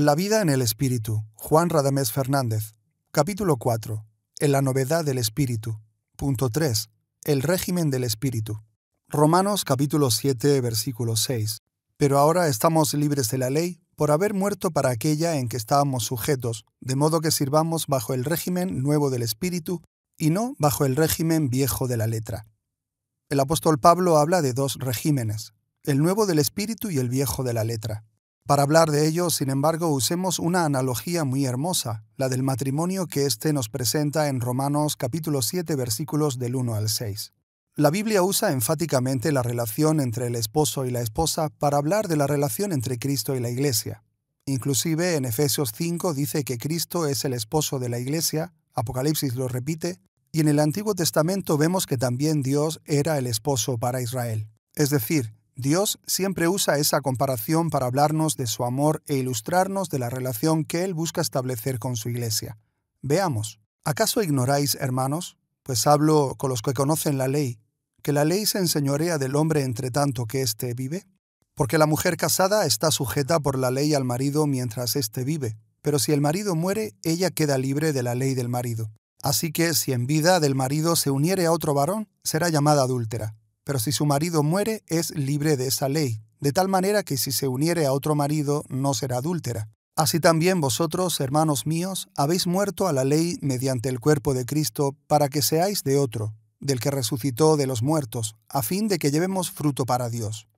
La vida en el Espíritu, Juan Radamés Fernández. Capítulo 4. En la novedad del Espíritu. Punto 3. El régimen del Espíritu. Romanos capítulo 7, versículo 6. Pero ahora estamos libres de la ley por haber muerto para aquella en que estábamos sujetos, de modo que sirvamos bajo el régimen nuevo del Espíritu y no bajo el régimen viejo de la letra. El apóstol Pablo habla de dos regímenes, el nuevo del Espíritu y el viejo de la letra. Para hablar de ello, sin embargo, usemos una analogía muy hermosa, la del matrimonio que éste nos presenta en Romanos capítulo 7 versículos del 1 al 6. La Biblia usa enfáticamente la relación entre el esposo y la esposa para hablar de la relación entre Cristo y la Iglesia. Inclusive en Efesios 5 dice que Cristo es el esposo de la Iglesia, Apocalipsis lo repite, y en el Antiguo Testamento vemos que también Dios era el esposo para Israel. Es decir, Dios siempre usa esa comparación para hablarnos de su amor e ilustrarnos de la relación que Él busca establecer con su iglesia. Veamos, ¿acaso ignoráis, hermanos? Pues hablo con los que conocen la ley, que la ley se enseñorea del hombre entre tanto que éste vive. Porque la mujer casada está sujeta por la ley al marido mientras éste vive, pero si el marido muere, ella queda libre de la ley del marido. Así que si en vida del marido se uniere a otro varón, será llamada adúltera pero si su marido muere es libre de esa ley, de tal manera que si se uniere a otro marido no será adúltera. Así también vosotros, hermanos míos, habéis muerto a la ley mediante el cuerpo de Cristo para que seáis de otro, del que resucitó de los muertos, a fin de que llevemos fruto para Dios.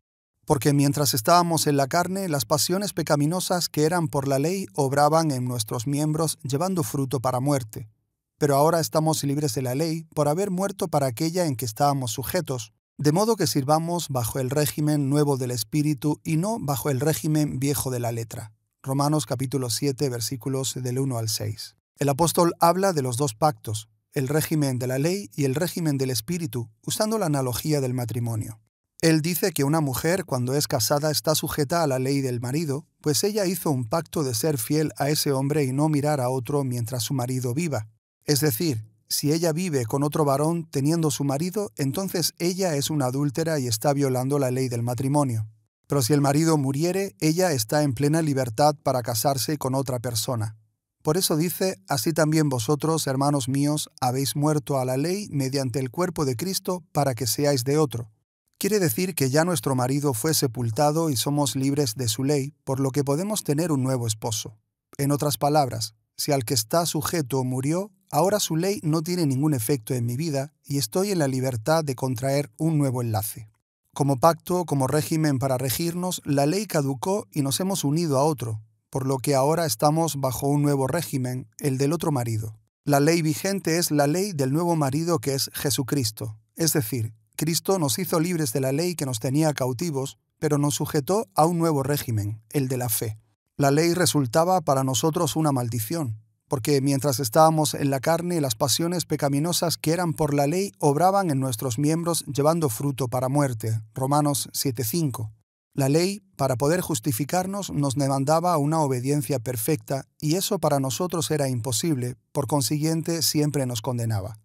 Porque mientras estábamos en la carne, las pasiones pecaminosas que eran por la ley obraban en nuestros miembros llevando fruto para muerte. Pero ahora estamos libres de la ley por haber muerto para aquella en que estábamos sujetos de modo que sirvamos bajo el régimen nuevo del Espíritu y no bajo el régimen viejo de la letra. Romanos capítulo 7 versículos del 1 al 6. El apóstol habla de los dos pactos, el régimen de la ley y el régimen del Espíritu, usando la analogía del matrimonio. Él dice que una mujer cuando es casada está sujeta a la ley del marido, pues ella hizo un pacto de ser fiel a ese hombre y no mirar a otro mientras su marido viva. Es decir, si ella vive con otro varón teniendo su marido, entonces ella es una adúltera y está violando la ley del matrimonio. Pero si el marido muriere, ella está en plena libertad para casarse con otra persona. Por eso dice, así también vosotros, hermanos míos, habéis muerto a la ley mediante el cuerpo de Cristo para que seáis de otro. Quiere decir que ya nuestro marido fue sepultado y somos libres de su ley, por lo que podemos tener un nuevo esposo. En otras palabras, si al que está sujeto murió, Ahora su ley no tiene ningún efecto en mi vida y estoy en la libertad de contraer un nuevo enlace. Como pacto, como régimen para regirnos, la ley caducó y nos hemos unido a otro, por lo que ahora estamos bajo un nuevo régimen, el del otro marido. La ley vigente es la ley del nuevo marido que es Jesucristo, es decir, Cristo nos hizo libres de la ley que nos tenía cautivos, pero nos sujetó a un nuevo régimen, el de la fe. La ley resultaba para nosotros una maldición, porque mientras estábamos en la carne, las pasiones pecaminosas que eran por la ley obraban en nuestros miembros llevando fruto para muerte. Romanos 7:5. La ley, para poder justificarnos, nos demandaba una obediencia perfecta, y eso para nosotros era imposible, por consiguiente siempre nos condenaba.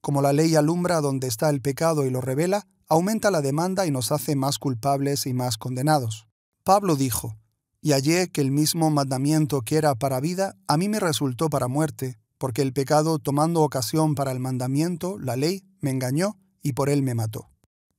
Como la ley alumbra donde está el pecado y lo revela, aumenta la demanda y nos hace más culpables y más condenados. Pablo dijo, y hallé que el mismo mandamiento que era para vida, a mí me resultó para muerte, porque el pecado, tomando ocasión para el mandamiento, la ley, me engañó y por él me mató.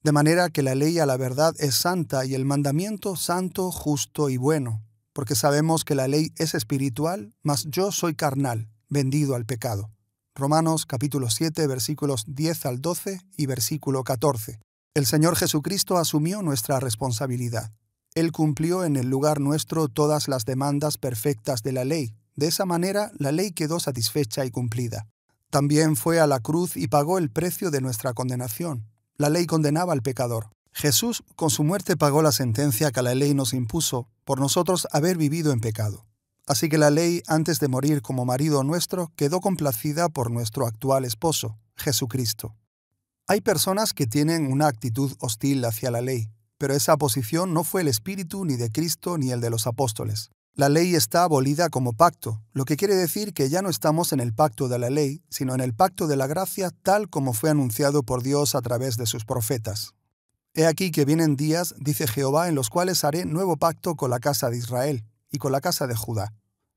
De manera que la ley a la verdad es santa y el mandamiento santo, justo y bueno, porque sabemos que la ley es espiritual, mas yo soy carnal, vendido al pecado. Romanos capítulo 7 versículos 10 al 12 y versículo 14. El Señor Jesucristo asumió nuestra responsabilidad. Él cumplió en el lugar nuestro todas las demandas perfectas de la ley. De esa manera, la ley quedó satisfecha y cumplida. También fue a la cruz y pagó el precio de nuestra condenación. La ley condenaba al pecador. Jesús con su muerte pagó la sentencia que la ley nos impuso por nosotros haber vivido en pecado. Así que la ley, antes de morir como marido nuestro, quedó complacida por nuestro actual esposo, Jesucristo. Hay personas que tienen una actitud hostil hacia la ley. Pero esa posición no fue el espíritu ni de Cristo ni el de los apóstoles. La ley está abolida como pacto, lo que quiere decir que ya no estamos en el pacto de la ley, sino en el pacto de la gracia tal como fue anunciado por Dios a través de sus profetas. He aquí que vienen días, dice Jehová, en los cuales haré nuevo pacto con la casa de Israel y con la casa de Judá,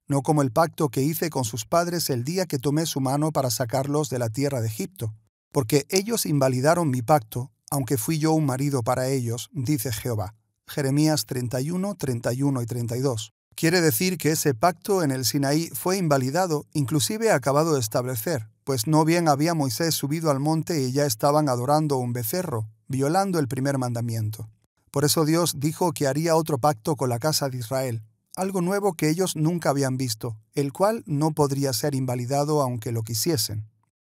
no como el pacto que hice con sus padres el día que tomé su mano para sacarlos de la tierra de Egipto, porque ellos invalidaron mi pacto, aunque fui yo un marido para ellos, dice Jehová. Jeremías 31, 31 y 32. Quiere decir que ese pacto en el Sinaí fue invalidado, inclusive acabado de establecer, pues no bien había Moisés subido al monte y ya estaban adorando un becerro, violando el primer mandamiento. Por eso Dios dijo que haría otro pacto con la casa de Israel, algo nuevo que ellos nunca habían visto, el cual no podría ser invalidado aunque lo quisiesen.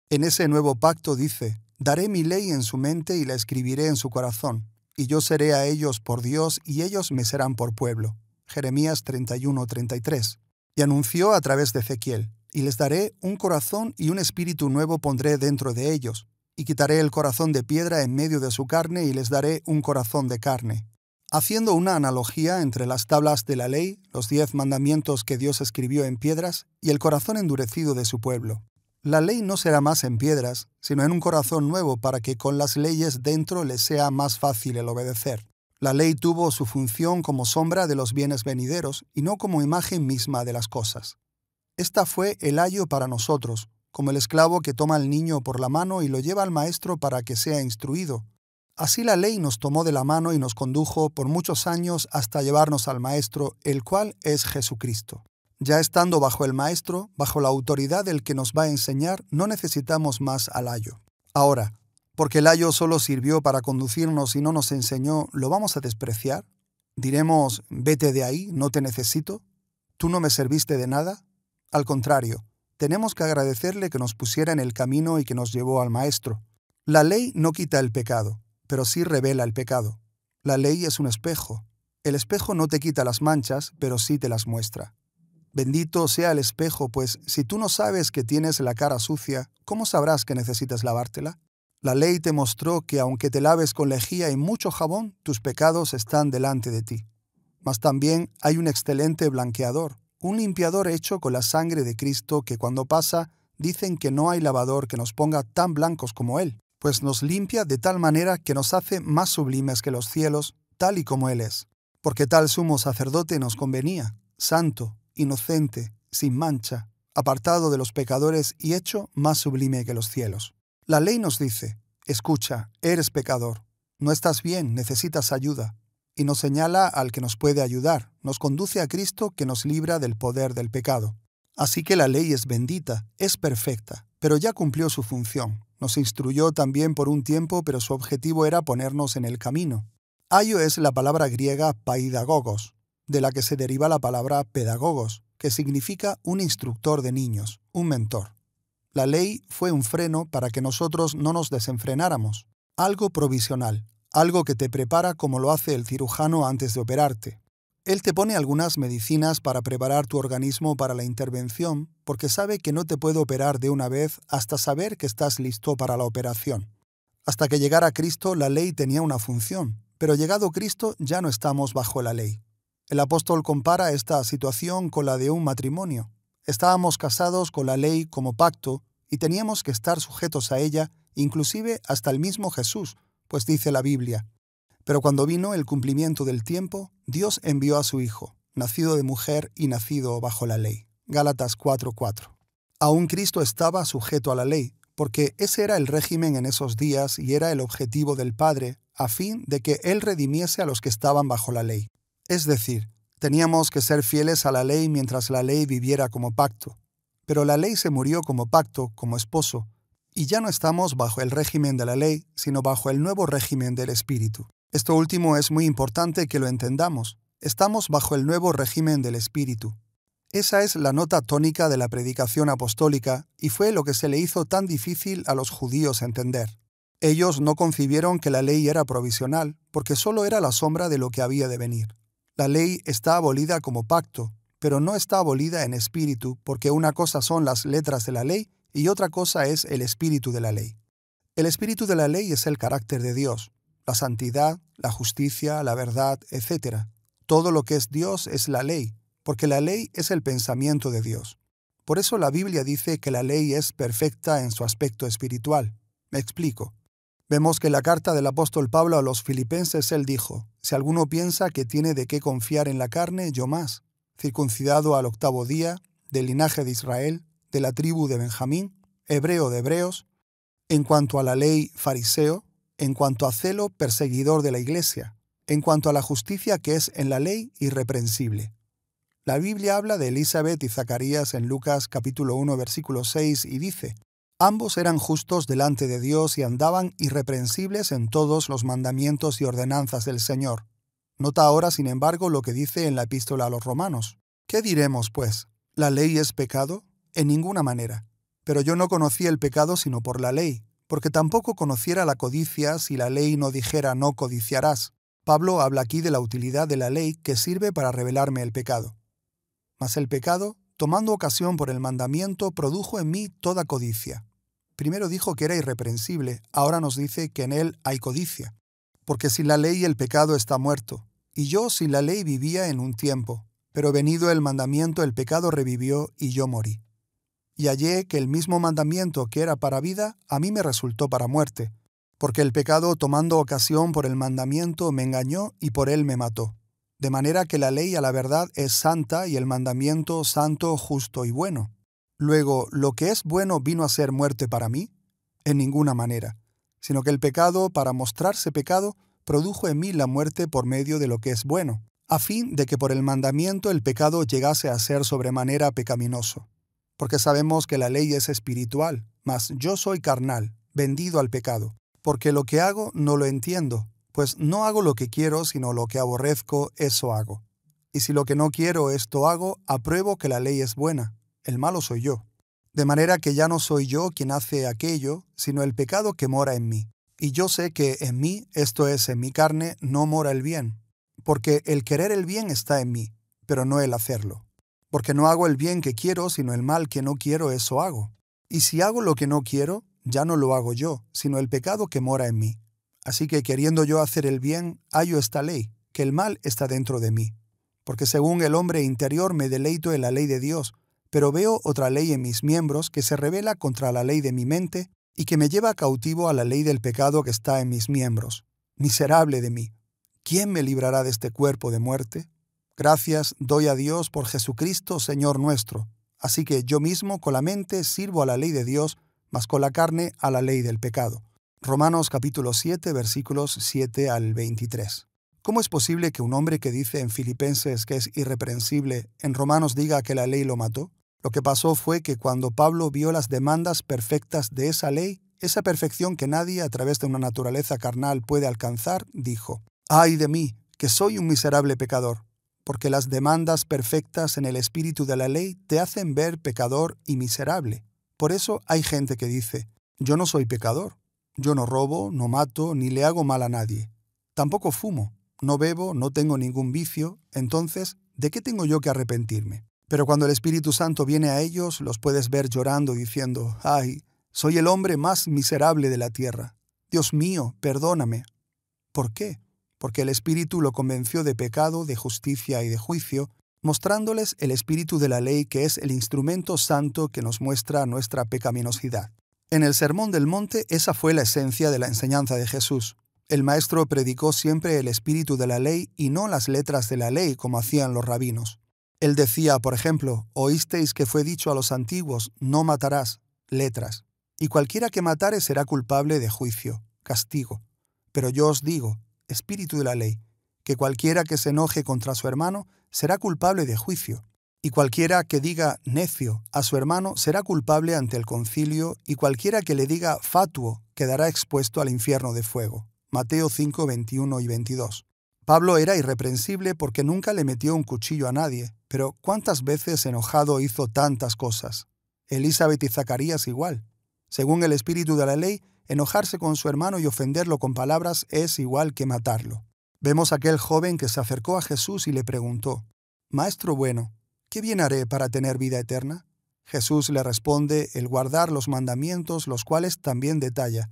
En ese nuevo pacto dice, Daré mi ley en su mente y la escribiré en su corazón, y yo seré a ellos por Dios y ellos me serán por pueblo. Jeremías 31:33. Y anunció a través de Ezequiel, y les daré un corazón y un espíritu nuevo pondré dentro de ellos, y quitaré el corazón de piedra en medio de su carne y les daré un corazón de carne. Haciendo una analogía entre las tablas de la ley, los diez mandamientos que Dios escribió en piedras, y el corazón endurecido de su pueblo. La ley no será más en piedras, sino en un corazón nuevo para que con las leyes dentro le sea más fácil el obedecer. La ley tuvo su función como sombra de los bienes venideros y no como imagen misma de las cosas. Esta fue el ayo para nosotros, como el esclavo que toma al niño por la mano y lo lleva al maestro para que sea instruido. Así la ley nos tomó de la mano y nos condujo por muchos años hasta llevarnos al maestro, el cual es Jesucristo. Ya estando bajo el Maestro, bajo la autoridad del que nos va a enseñar, no necesitamos más al ayo. Ahora, porque el ayo solo sirvió para conducirnos y no nos enseñó, ¿lo vamos a despreciar? ¿Diremos, vete de ahí, no te necesito? ¿Tú no me serviste de nada? Al contrario, tenemos que agradecerle que nos pusiera en el camino y que nos llevó al Maestro. La ley no quita el pecado, pero sí revela el pecado. La ley es un espejo. El espejo no te quita las manchas, pero sí te las muestra. Bendito sea el espejo, pues si tú no sabes que tienes la cara sucia, ¿cómo sabrás que necesitas lavártela? La ley te mostró que aunque te laves con lejía y mucho jabón, tus pecados están delante de ti. Mas también hay un excelente blanqueador, un limpiador hecho con la sangre de Cristo que cuando pasa dicen que no hay lavador que nos ponga tan blancos como Él, pues nos limpia de tal manera que nos hace más sublimes que los cielos, tal y como Él es, porque tal sumo sacerdote nos convenía, santo, inocente, sin mancha, apartado de los pecadores y hecho más sublime que los cielos. La ley nos dice, escucha, eres pecador, no estás bien, necesitas ayuda, y nos señala al que nos puede ayudar, nos conduce a Cristo que nos libra del poder del pecado. Así que la ley es bendita, es perfecta, pero ya cumplió su función. Nos instruyó también por un tiempo, pero su objetivo era ponernos en el camino. Ayo es la palabra griega paidagogos, de la que se deriva la palabra pedagogos, que significa un instructor de niños, un mentor. La ley fue un freno para que nosotros no nos desenfrenáramos, algo provisional, algo que te prepara como lo hace el cirujano antes de operarte. Él te pone algunas medicinas para preparar tu organismo para la intervención, porque sabe que no te puede operar de una vez hasta saber que estás listo para la operación. Hasta que llegara Cristo la ley tenía una función, pero llegado Cristo ya no estamos bajo la ley. El apóstol compara esta situación con la de un matrimonio. Estábamos casados con la ley como pacto y teníamos que estar sujetos a ella, inclusive hasta el mismo Jesús, pues dice la Biblia. Pero cuando vino el cumplimiento del tiempo, Dios envió a su Hijo, nacido de mujer y nacido bajo la ley. Gálatas 4:4. Aún Cristo estaba sujeto a la ley, porque ese era el régimen en esos días y era el objetivo del Padre, a fin de que Él redimiese a los que estaban bajo la ley. Es decir, teníamos que ser fieles a la ley mientras la ley viviera como pacto. Pero la ley se murió como pacto, como esposo, y ya no estamos bajo el régimen de la ley, sino bajo el nuevo régimen del Espíritu. Esto último es muy importante que lo entendamos. Estamos bajo el nuevo régimen del Espíritu. Esa es la nota tónica de la predicación apostólica y fue lo que se le hizo tan difícil a los judíos entender. Ellos no concibieron que la ley era provisional, porque solo era la sombra de lo que había de venir. La ley está abolida como pacto, pero no está abolida en espíritu, porque una cosa son las letras de la ley y otra cosa es el espíritu de la ley. El espíritu de la ley es el carácter de Dios, la santidad, la justicia, la verdad, etc. Todo lo que es Dios es la ley, porque la ley es el pensamiento de Dios. Por eso la Biblia dice que la ley es perfecta en su aspecto espiritual. Me explico. Vemos que en la carta del apóstol Pablo a los filipenses él dijo, si alguno piensa que tiene de qué confiar en la carne, yo más, circuncidado al octavo día, del linaje de Israel, de la tribu de Benjamín, hebreo de hebreos, en cuanto a la ley fariseo, en cuanto a celo perseguidor de la iglesia, en cuanto a la justicia que es en la ley irreprensible. La Biblia habla de Elizabeth y Zacarías en Lucas capítulo 1 versículo 6 y dice, Ambos eran justos delante de Dios y andaban irreprensibles en todos los mandamientos y ordenanzas del Señor. Nota ahora, sin embargo, lo que dice en la epístola a los romanos. ¿Qué diremos, pues? ¿La ley es pecado? En ninguna manera. Pero yo no conocí el pecado sino por la ley, porque tampoco conociera la codicia si la ley no dijera no codiciarás. Pablo habla aquí de la utilidad de la ley que sirve para revelarme el pecado. Mas el pecado, tomando ocasión por el mandamiento, produjo en mí toda codicia. Primero dijo que era irreprensible, ahora nos dice que en él hay codicia. Porque sin la ley el pecado está muerto, y yo sin la ley vivía en un tiempo, pero venido el mandamiento el pecado revivió y yo morí. Y hallé que el mismo mandamiento que era para vida, a mí me resultó para muerte, porque el pecado tomando ocasión por el mandamiento me engañó y por él me mató. De manera que la ley a la verdad es santa y el mandamiento santo, justo y bueno. Luego, ¿lo que es bueno vino a ser muerte para mí? En ninguna manera, sino que el pecado, para mostrarse pecado, produjo en mí la muerte por medio de lo que es bueno, a fin de que por el mandamiento el pecado llegase a ser sobremanera pecaminoso. Porque sabemos que la ley es espiritual, mas yo soy carnal, vendido al pecado, porque lo que hago no lo entiendo, pues no hago lo que quiero, sino lo que aborrezco, eso hago. Y si lo que no quiero, esto hago, apruebo que la ley es buena el malo soy yo. De manera que ya no soy yo quien hace aquello, sino el pecado que mora en mí. Y yo sé que en mí, esto es, en mi carne, no mora el bien, porque el querer el bien está en mí, pero no el hacerlo. Porque no hago el bien que quiero, sino el mal que no quiero, eso hago. Y si hago lo que no quiero, ya no lo hago yo, sino el pecado que mora en mí. Así que queriendo yo hacer el bien, hallo esta ley, que el mal está dentro de mí. Porque según el hombre interior me deleito en la ley de Dios, pero veo otra ley en mis miembros que se revela contra la ley de mi mente y que me lleva cautivo a la ley del pecado que está en mis miembros. Miserable de mí. ¿Quién me librará de este cuerpo de muerte? Gracias doy a Dios por Jesucristo, Señor nuestro. Así que yo mismo con la mente sirvo a la ley de Dios, mas con la carne a la ley del pecado. Romanos capítulo 7 versículos 7 al 23. ¿Cómo es posible que un hombre que dice en Filipenses que es irreprensible, en Romanos diga que la ley lo mató? Lo que pasó fue que cuando Pablo vio las demandas perfectas de esa ley, esa perfección que nadie a través de una naturaleza carnal puede alcanzar, dijo, ¡ay de mí, que soy un miserable pecador! Porque las demandas perfectas en el espíritu de la ley te hacen ver pecador y miserable. Por eso hay gente que dice, yo no soy pecador, yo no robo, no mato, ni le hago mal a nadie. Tampoco fumo, no bebo, no tengo ningún vicio, entonces, ¿de qué tengo yo que arrepentirme? Pero cuando el Espíritu Santo viene a ellos, los puedes ver llorando diciendo, ay, soy el hombre más miserable de la tierra. Dios mío, perdóname. ¿Por qué? Porque el Espíritu lo convenció de pecado, de justicia y de juicio, mostrándoles el Espíritu de la ley que es el instrumento santo que nos muestra nuestra pecaminosidad. En el Sermón del Monte esa fue la esencia de la enseñanza de Jesús. El Maestro predicó siempre el Espíritu de la ley y no las letras de la ley como hacían los rabinos. Él decía, por ejemplo, oísteis que fue dicho a los antiguos, no matarás, letras, y cualquiera que matare será culpable de juicio, castigo. Pero yo os digo, espíritu de la ley, que cualquiera que se enoje contra su hermano será culpable de juicio, y cualquiera que diga necio a su hermano será culpable ante el concilio, y cualquiera que le diga fatuo quedará expuesto al infierno de fuego. Mateo 5, 21 y 22. Pablo era irreprensible porque nunca le metió un cuchillo a nadie, pero ¿cuántas veces enojado hizo tantas cosas? Elizabeth y Zacarías igual. Según el espíritu de la ley, enojarse con su hermano y ofenderlo con palabras es igual que matarlo. Vemos aquel joven que se acercó a Jesús y le preguntó, Maestro bueno, ¿qué bien haré para tener vida eterna? Jesús le responde el guardar los mandamientos, los cuales también detalla,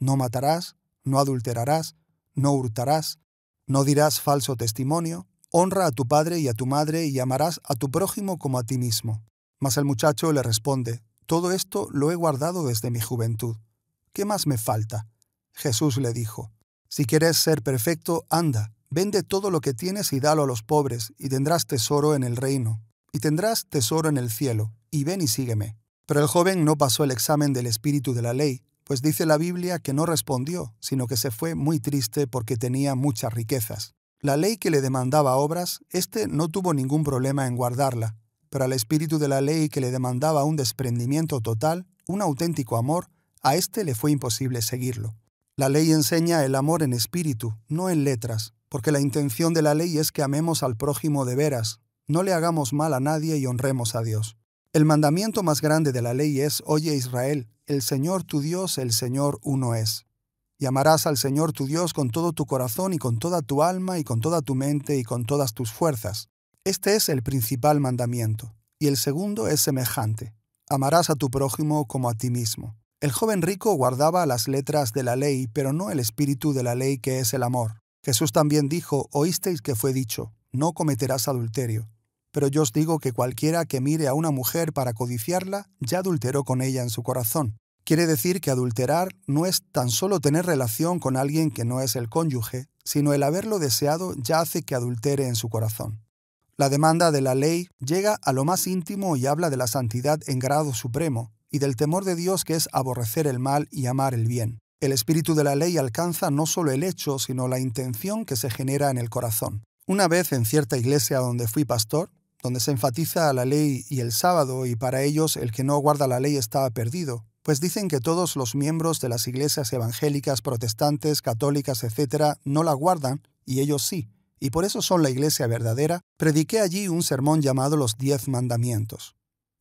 No matarás, no adulterarás, no hurtarás, no dirás falso testimonio, honra a tu padre y a tu madre y amarás a tu prójimo como a ti mismo. Mas el muchacho le responde, Todo esto lo he guardado desde mi juventud. ¿Qué más me falta? Jesús le dijo, Si quieres ser perfecto, anda, vende todo lo que tienes y dalo a los pobres, y tendrás tesoro en el reino, y tendrás tesoro en el cielo, y ven y sígueme. Pero el joven no pasó el examen del espíritu de la ley, pues dice la Biblia que no respondió, sino que se fue muy triste porque tenía muchas riquezas. La ley que le demandaba obras, éste no tuvo ningún problema en guardarla, pero al espíritu de la ley que le demandaba un desprendimiento total, un auténtico amor, a éste le fue imposible seguirlo. La ley enseña el amor en espíritu, no en letras, porque la intención de la ley es que amemos al prójimo de veras, no le hagamos mal a nadie y honremos a Dios. El mandamiento más grande de la ley es, oye Israel, el Señor tu Dios, el Señor uno es. Y amarás al Señor tu Dios con todo tu corazón y con toda tu alma y con toda tu mente y con todas tus fuerzas. Este es el principal mandamiento, y el segundo es semejante. Amarás a tu prójimo como a ti mismo. El joven rico guardaba las letras de la ley, pero no el espíritu de la ley que es el amor. Jesús también dijo, oísteis que fue dicho, no cometerás adulterio. Pero yo os digo que cualquiera que mire a una mujer para codiciarla, ya adulteró con ella en su corazón. Quiere decir que adulterar no es tan solo tener relación con alguien que no es el cónyuge, sino el haberlo deseado ya hace que adultere en su corazón. La demanda de la ley llega a lo más íntimo y habla de la santidad en grado supremo y del temor de Dios que es aborrecer el mal y amar el bien. El espíritu de la ley alcanza no solo el hecho, sino la intención que se genera en el corazón. Una vez en cierta iglesia donde fui pastor, donde se enfatiza la ley y el sábado y para ellos el que no guarda la ley estaba perdido, pues dicen que todos los miembros de las iglesias evangélicas, protestantes, católicas, etc., no la guardan, y ellos sí, y por eso son la iglesia verdadera, prediqué allí un sermón llamado los diez mandamientos,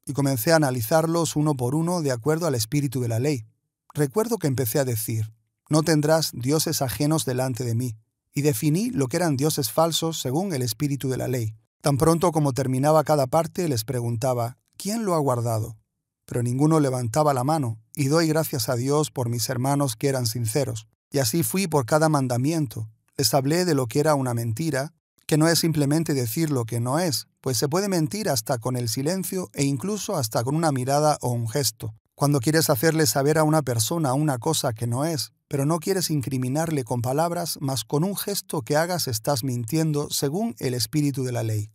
y comencé a analizarlos uno por uno de acuerdo al espíritu de la ley. Recuerdo que empecé a decir, no tendrás dioses ajenos delante de mí, y definí lo que eran dioses falsos según el espíritu de la ley. Tan pronto como terminaba cada parte, les preguntaba, ¿quién lo ha guardado? pero ninguno levantaba la mano, y doy gracias a Dios por mis hermanos que eran sinceros. Y así fui por cada mandamiento. Les hablé de lo que era una mentira, que no es simplemente decir lo que no es, pues se puede mentir hasta con el silencio e incluso hasta con una mirada o un gesto. Cuando quieres hacerle saber a una persona una cosa que no es, pero no quieres incriminarle con palabras, mas con un gesto que hagas estás mintiendo según el espíritu de la ley.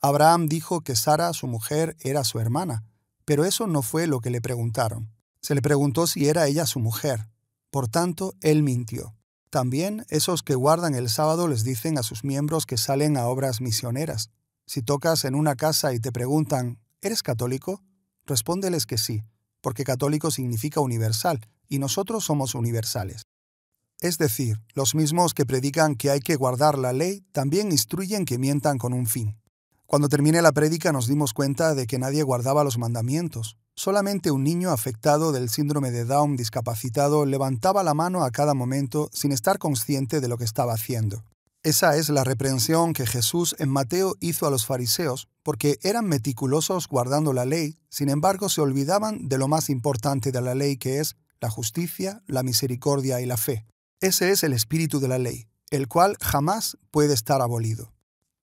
Abraham dijo que Sara, su mujer, era su hermana, pero eso no fue lo que le preguntaron. Se le preguntó si era ella su mujer. Por tanto, él mintió. También esos que guardan el sábado les dicen a sus miembros que salen a obras misioneras. Si tocas en una casa y te preguntan, ¿eres católico? Respóndeles que sí, porque católico significa universal, y nosotros somos universales. Es decir, los mismos que predican que hay que guardar la ley también instruyen que mientan con un fin. Cuando terminé la prédica nos dimos cuenta de que nadie guardaba los mandamientos. Solamente un niño afectado del síndrome de Down discapacitado levantaba la mano a cada momento sin estar consciente de lo que estaba haciendo. Esa es la reprensión que Jesús en Mateo hizo a los fariseos, porque eran meticulosos guardando la ley, sin embargo se olvidaban de lo más importante de la ley que es la justicia, la misericordia y la fe. Ese es el espíritu de la ley, el cual jamás puede estar abolido.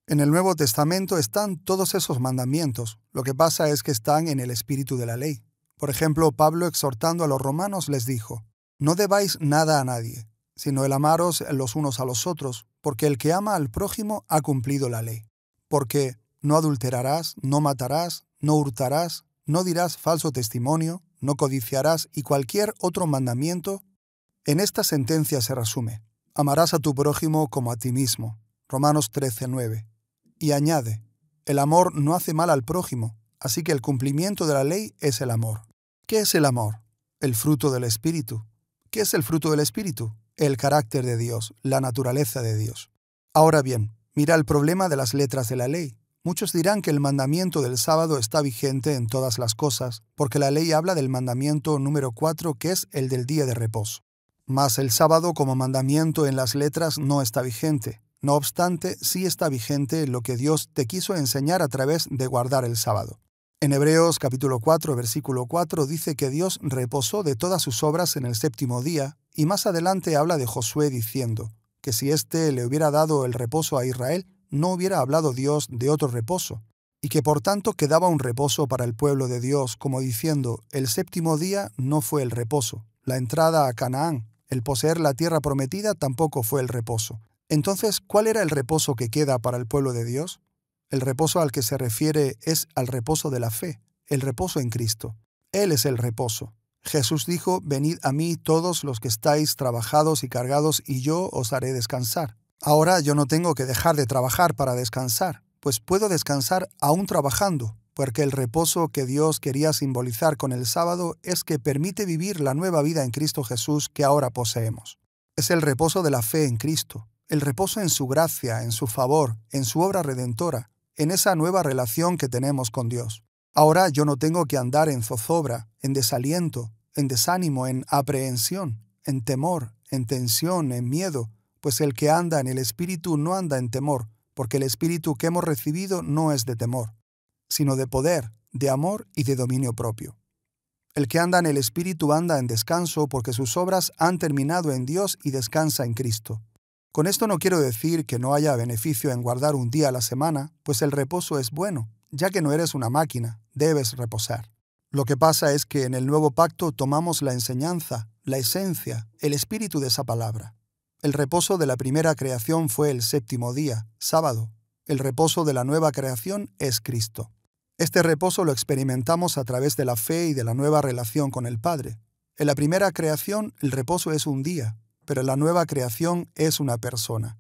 En el Nuevo Testamento están todos esos mandamientos, lo que pasa es que están en el espíritu de la ley. Por ejemplo, Pablo exhortando a los romanos les dijo, No debáis nada a nadie, sino el amaros los unos a los otros, porque el que ama al prójimo ha cumplido la ley. Porque no adulterarás, no matarás, no hurtarás, no dirás falso testimonio, no codiciarás y cualquier otro mandamiento. En esta sentencia se resume, amarás a tu prójimo como a ti mismo. Romanos 13:9. Y añade, el amor no hace mal al prójimo, así que el cumplimiento de la ley es el amor. ¿Qué es el amor? El fruto del Espíritu. ¿Qué es el fruto del Espíritu? El carácter de Dios, la naturaleza de Dios. Ahora bien, mira el problema de las letras de la ley. Muchos dirán que el mandamiento del sábado está vigente en todas las cosas, porque la ley habla del mandamiento número 4 que es el del día de reposo. Mas el sábado como mandamiento en las letras no está vigente, no obstante, sí está vigente lo que Dios te quiso enseñar a través de guardar el sábado. En Hebreos capítulo 4, versículo 4 dice que Dios reposó de todas sus obras en el séptimo día, y más adelante habla de Josué diciendo que si éste le hubiera dado el reposo a Israel, no hubiera hablado Dios de otro reposo, y que por tanto quedaba un reposo para el pueblo de Dios, como diciendo, el séptimo día no fue el reposo, la entrada a Canaán, el poseer la tierra prometida tampoco fue el reposo. Entonces, ¿cuál era el reposo que queda para el pueblo de Dios? El reposo al que se refiere es al reposo de la fe, el reposo en Cristo. Él es el reposo. Jesús dijo, Venid a mí todos los que estáis trabajados y cargados, y yo os haré descansar. Ahora yo no tengo que dejar de trabajar para descansar, pues puedo descansar aún trabajando, porque el reposo que Dios quería simbolizar con el sábado es que permite vivir la nueva vida en Cristo Jesús que ahora poseemos. Es el reposo de la fe en Cristo, el reposo en su gracia, en su favor, en su obra redentora, en esa nueva relación que tenemos con Dios. Ahora yo no tengo que andar en zozobra, en desaliento, en desánimo, en aprehensión, en temor, en tensión, en miedo, pues el que anda en el Espíritu no anda en temor, porque el Espíritu que hemos recibido no es de temor, sino de poder, de amor y de dominio propio. El que anda en el Espíritu anda en descanso porque sus obras han terminado en Dios y descansa en Cristo. Con esto no quiero decir que no haya beneficio en guardar un día a la semana, pues el reposo es bueno, ya que no eres una máquina, debes reposar. Lo que pasa es que en el nuevo pacto tomamos la enseñanza, la esencia, el espíritu de esa palabra. El reposo de la primera creación fue el séptimo día, sábado. El reposo de la nueva creación es Cristo. Este reposo lo experimentamos a través de la fe y de la nueva relación con el Padre. En la primera creación el reposo es un día, pero la nueva creación es una persona,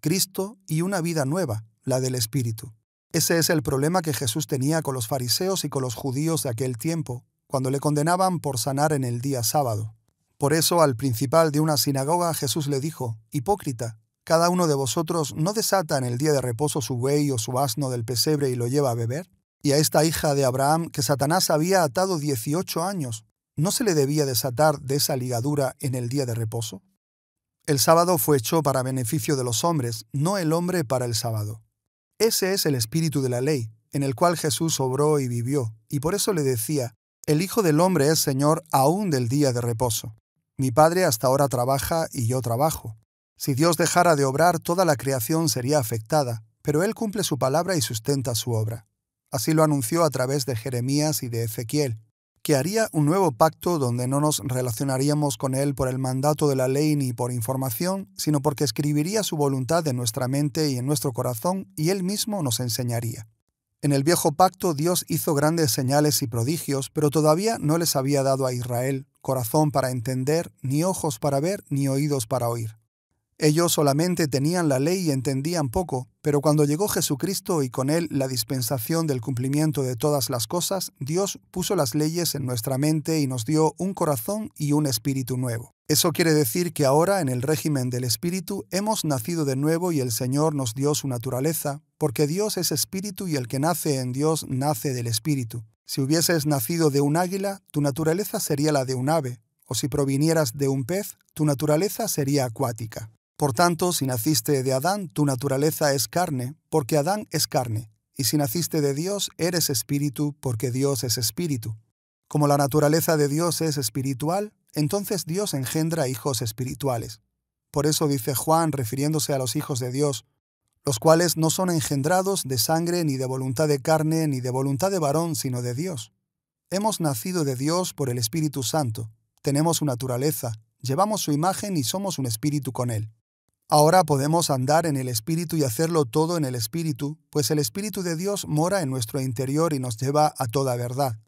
Cristo y una vida nueva, la del Espíritu. Ese es el problema que Jesús tenía con los fariseos y con los judíos de aquel tiempo, cuando le condenaban por sanar en el día sábado. Por eso al principal de una sinagoga Jesús le dijo, Hipócrita, cada uno de vosotros no desata en el día de reposo su buey o su asno del pesebre y lo lleva a beber. Y a esta hija de Abraham que Satanás había atado 18 años, ¿no se le debía desatar de esa ligadura en el día de reposo? El sábado fue hecho para beneficio de los hombres, no el hombre para el sábado. Ese es el espíritu de la ley, en el cual Jesús obró y vivió, y por eso le decía, el Hijo del Hombre es Señor aún del día de reposo. Mi Padre hasta ahora trabaja y yo trabajo. Si Dios dejara de obrar, toda la creación sería afectada, pero Él cumple su palabra y sustenta su obra. Así lo anunció a través de Jeremías y de Ezequiel que haría un nuevo pacto donde no nos relacionaríamos con él por el mandato de la ley ni por información, sino porque escribiría su voluntad en nuestra mente y en nuestro corazón y él mismo nos enseñaría. En el viejo pacto Dios hizo grandes señales y prodigios, pero todavía no les había dado a Israel corazón para entender, ni ojos para ver, ni oídos para oír. Ellos solamente tenían la ley y entendían poco, pero cuando llegó Jesucristo y con él la dispensación del cumplimiento de todas las cosas, Dios puso las leyes en nuestra mente y nos dio un corazón y un espíritu nuevo. Eso quiere decir que ahora, en el régimen del espíritu, hemos nacido de nuevo y el Señor nos dio su naturaleza, porque Dios es espíritu y el que nace en Dios nace del espíritu. Si hubieses nacido de un águila, tu naturaleza sería la de un ave, o si provinieras de un pez, tu naturaleza sería acuática. Por tanto, si naciste de Adán, tu naturaleza es carne, porque Adán es carne, y si naciste de Dios, eres espíritu, porque Dios es espíritu. Como la naturaleza de Dios es espiritual, entonces Dios engendra hijos espirituales. Por eso dice Juan, refiriéndose a los hijos de Dios, los cuales no son engendrados de sangre, ni de voluntad de carne, ni de voluntad de varón, sino de Dios. Hemos nacido de Dios por el Espíritu Santo, tenemos su naturaleza, llevamos su imagen y somos un espíritu con él. Ahora podemos andar en el Espíritu y hacerlo todo en el Espíritu, pues el Espíritu de Dios mora en nuestro interior y nos lleva a toda verdad.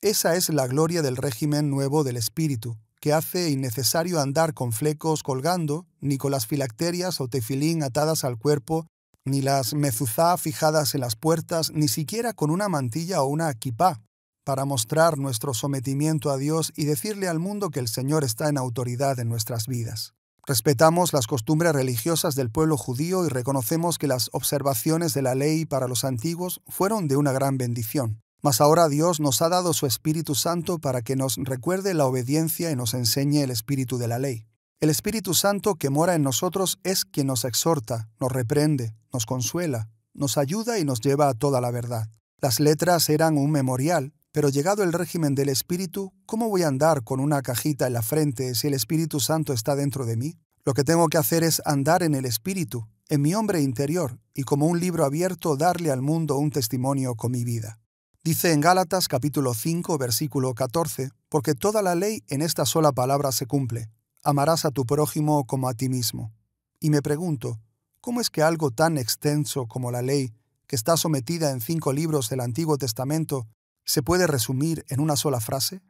Esa es la gloria del régimen nuevo del Espíritu, que hace innecesario andar con flecos colgando, ni con las filacterias o tefilín atadas al cuerpo, ni las mezuzá fijadas en las puertas, ni siquiera con una mantilla o una equipá, para mostrar nuestro sometimiento a Dios y decirle al mundo que el Señor está en autoridad en nuestras vidas. Respetamos las costumbres religiosas del pueblo judío y reconocemos que las observaciones de la ley para los antiguos fueron de una gran bendición. Mas ahora Dios nos ha dado su Espíritu Santo para que nos recuerde la obediencia y nos enseñe el espíritu de la ley. El Espíritu Santo que mora en nosotros es quien nos exhorta, nos reprende, nos consuela, nos ayuda y nos lleva a toda la verdad. Las letras eran un memorial, pero llegado el régimen del Espíritu, ¿cómo voy a andar con una cajita en la frente si el Espíritu Santo está dentro de mí? Lo que tengo que hacer es andar en el Espíritu, en mi hombre interior, y como un libro abierto darle al mundo un testimonio con mi vida. Dice en Gálatas capítulo 5 versículo 14, porque toda la ley en esta sola palabra se cumple, amarás a tu prójimo como a ti mismo. Y me pregunto, ¿cómo es que algo tan extenso como la ley, que está sometida en cinco libros del Antiguo Testamento, se puede resumir en una sola frase?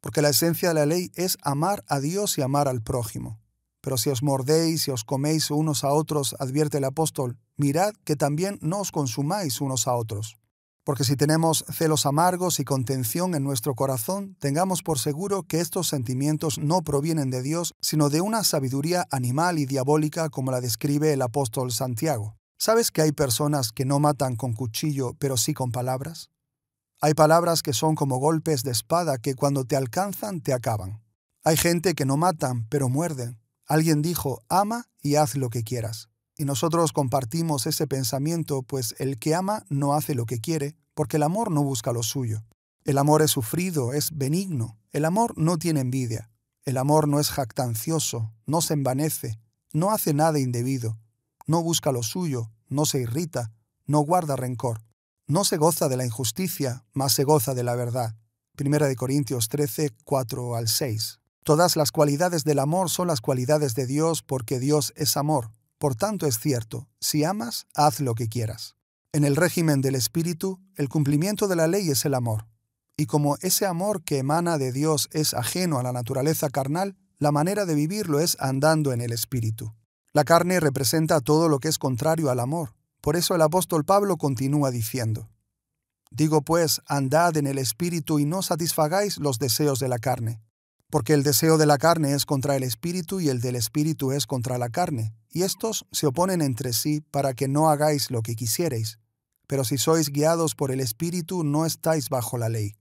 Porque la esencia de la ley es amar a Dios y amar al prójimo. Pero si os mordéis y os coméis unos a otros, advierte el apóstol, mirad que también no os consumáis unos a otros. Porque si tenemos celos amargos y contención en nuestro corazón, tengamos por seguro que estos sentimientos no provienen de Dios, sino de una sabiduría animal y diabólica como la describe el apóstol Santiago. ¿Sabes que hay personas que no matan con cuchillo, pero sí con palabras? Hay palabras que son como golpes de espada que cuando te alcanzan te acaban. Hay gente que no matan, pero muerden. Alguien dijo, ama y haz lo que quieras. Y nosotros compartimos ese pensamiento, pues el que ama no hace lo que quiere, porque el amor no busca lo suyo. El amor es sufrido, es benigno. El amor no tiene envidia. El amor no es jactancioso, no se envanece, no hace nada indebido, no busca lo suyo, no se irrita, no guarda rencor. No se goza de la injusticia, más se goza de la verdad. Primera de Corintios 13, 4 al 6. Todas las cualidades del amor son las cualidades de Dios porque Dios es amor. Por tanto es cierto, si amas, haz lo que quieras. En el régimen del Espíritu, el cumplimiento de la ley es el amor. Y como ese amor que emana de Dios es ajeno a la naturaleza carnal, la manera de vivirlo es andando en el Espíritu. La carne representa todo lo que es contrario al amor, por eso el apóstol Pablo continúa diciendo, Digo pues, andad en el Espíritu y no satisfagáis los deseos de la carne, porque el deseo de la carne es contra el Espíritu y el del Espíritu es contra la carne, y estos se oponen entre sí para que no hagáis lo que quisiereis. Pero si sois guiados por el Espíritu no estáis bajo la ley.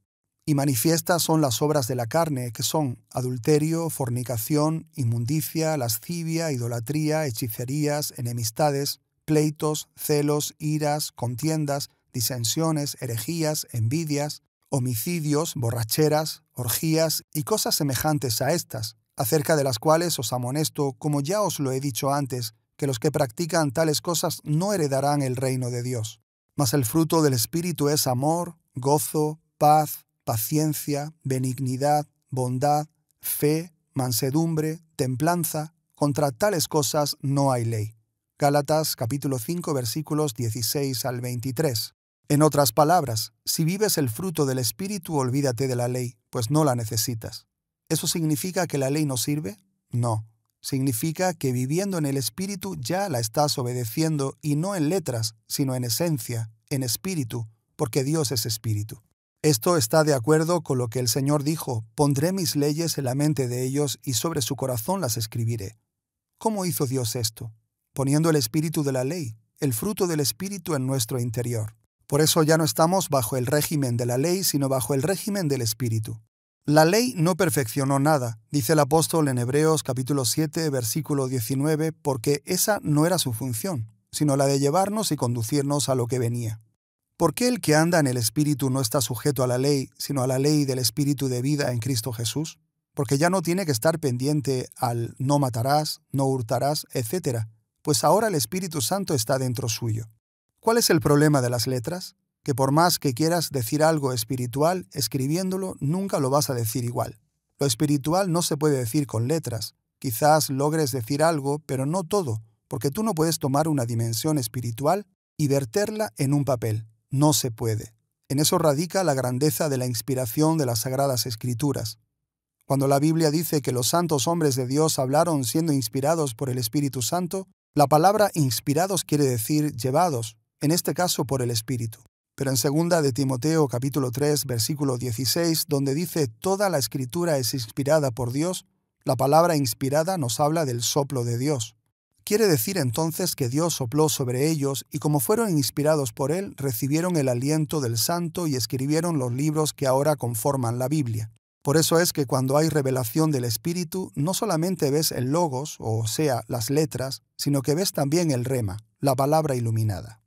Y manifiestas son las obras de la carne, que son adulterio, fornicación, inmundicia, lascivia, idolatría, hechicerías, enemistades, pleitos, celos, iras, contiendas, disensiones, herejías, envidias, homicidios, borracheras, orgías y cosas semejantes a estas, acerca de las cuales os amonesto, como ya os lo he dicho antes, que los que practican tales cosas no heredarán el reino de Dios. Mas el fruto del Espíritu es amor, gozo, paz, paciencia, benignidad, bondad, fe, mansedumbre, templanza. Contra tales cosas no hay ley. Gálatas capítulo 5 versículos 16 al 23. En otras palabras, si vives el fruto del Espíritu, olvídate de la ley, pues no la necesitas. ¿Eso significa que la ley no sirve? No. Significa que viviendo en el Espíritu ya la estás obedeciendo y no en letras, sino en esencia, en espíritu, porque Dios es espíritu. Esto está de acuerdo con lo que el Señor dijo, pondré mis leyes en la mente de ellos y sobre su corazón las escribiré. ¿Cómo hizo Dios esto? poniendo el espíritu de la ley, el fruto del espíritu en nuestro interior. Por eso ya no estamos bajo el régimen de la ley, sino bajo el régimen del espíritu. La ley no perfeccionó nada, dice el apóstol en Hebreos capítulo 7, versículo 19, porque esa no era su función, sino la de llevarnos y conducirnos a lo que venía. ¿Por qué el que anda en el Espíritu no está sujeto a la ley, sino a la ley del Espíritu de vida en Cristo Jesús? Porque ya no tiene que estar pendiente al no matarás, no hurtarás, etc., pues ahora el Espíritu Santo está dentro suyo. ¿Cuál es el problema de las letras? Que por más que quieras decir algo espiritual, escribiéndolo nunca lo vas a decir igual. Lo espiritual no se puede decir con letras. Quizás logres decir algo, pero no todo, porque tú no puedes tomar una dimensión espiritual y verterla en un papel. No se puede. En eso radica la grandeza de la inspiración de las Sagradas Escrituras. Cuando la Biblia dice que los santos hombres de Dios hablaron siendo inspirados por el Espíritu Santo, la palabra inspirados quiere decir llevados, en este caso por el Espíritu. Pero en segunda de Timoteo capítulo 3 versículo 16, donde dice toda la escritura es inspirada por Dios, la palabra inspirada nos habla del soplo de Dios. Quiere decir entonces que Dios sopló sobre ellos y como fueron inspirados por Él, recibieron el aliento del Santo y escribieron los libros que ahora conforman la Biblia. Por eso es que cuando hay revelación del Espíritu, no solamente ves el logos, o sea, las letras, sino que ves también el rema, la palabra iluminada.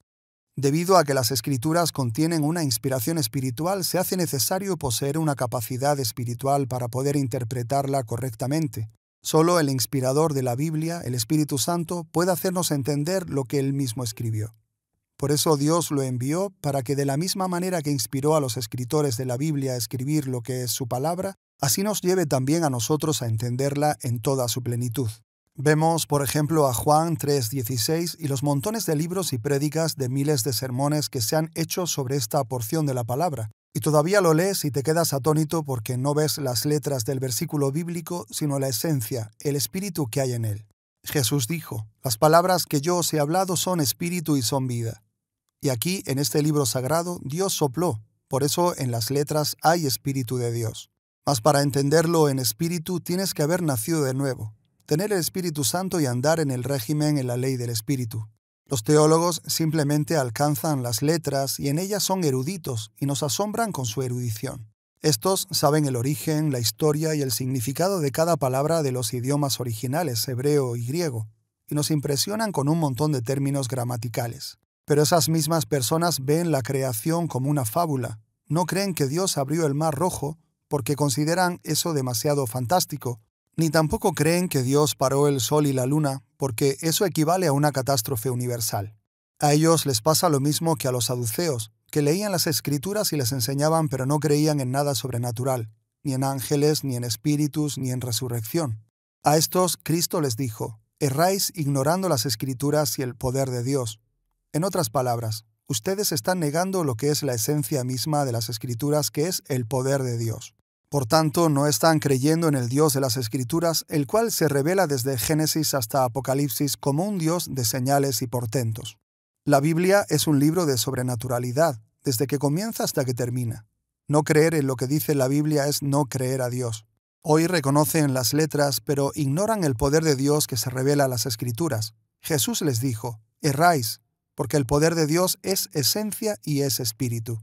Debido a que las escrituras contienen una inspiración espiritual, se hace necesario poseer una capacidad espiritual para poder interpretarla correctamente. Solo el inspirador de la Biblia, el Espíritu Santo, puede hacernos entender lo que él mismo escribió. Por eso Dios lo envió para que de la misma manera que inspiró a los escritores de la Biblia a escribir lo que es su palabra, así nos lleve también a nosotros a entenderla en toda su plenitud. Vemos, por ejemplo, a Juan 3:16 y los montones de libros y prédicas de miles de sermones que se han hecho sobre esta porción de la palabra. Y todavía lo lees y te quedas atónito porque no ves las letras del versículo bíblico, sino la esencia, el espíritu que hay en él. Jesús dijo, Las palabras que yo os he hablado son espíritu y son vida. Y aquí, en este libro sagrado, Dios sopló. Por eso en las letras hay Espíritu de Dios. Mas para entenderlo en espíritu tienes que haber nacido de nuevo, tener el Espíritu Santo y andar en el régimen en la ley del Espíritu. Los teólogos simplemente alcanzan las letras y en ellas son eruditos y nos asombran con su erudición. Estos saben el origen, la historia y el significado de cada palabra de los idiomas originales, hebreo y griego, y nos impresionan con un montón de términos gramaticales. Pero esas mismas personas ven la creación como una fábula. No creen que Dios abrió el mar rojo porque consideran eso demasiado fantástico, ni tampoco creen que Dios paró el sol y la luna porque eso equivale a una catástrofe universal. A ellos les pasa lo mismo que a los saduceos, que leían las escrituras y les enseñaban pero no creían en nada sobrenatural, ni en ángeles, ni en espíritus, ni en resurrección. A estos Cristo les dijo, erráis ignorando las escrituras y el poder de Dios. En otras palabras, ustedes están negando lo que es la esencia misma de las escrituras, que es el poder de Dios. Por tanto, no están creyendo en el Dios de las Escrituras, el cual se revela desde Génesis hasta Apocalipsis como un Dios de señales y portentos. La Biblia es un libro de sobrenaturalidad, desde que comienza hasta que termina. No creer en lo que dice la Biblia es no creer a Dios. Hoy reconocen las letras, pero ignoran el poder de Dios que se revela en las Escrituras. Jesús les dijo, erráis, porque el poder de Dios es esencia y es espíritu.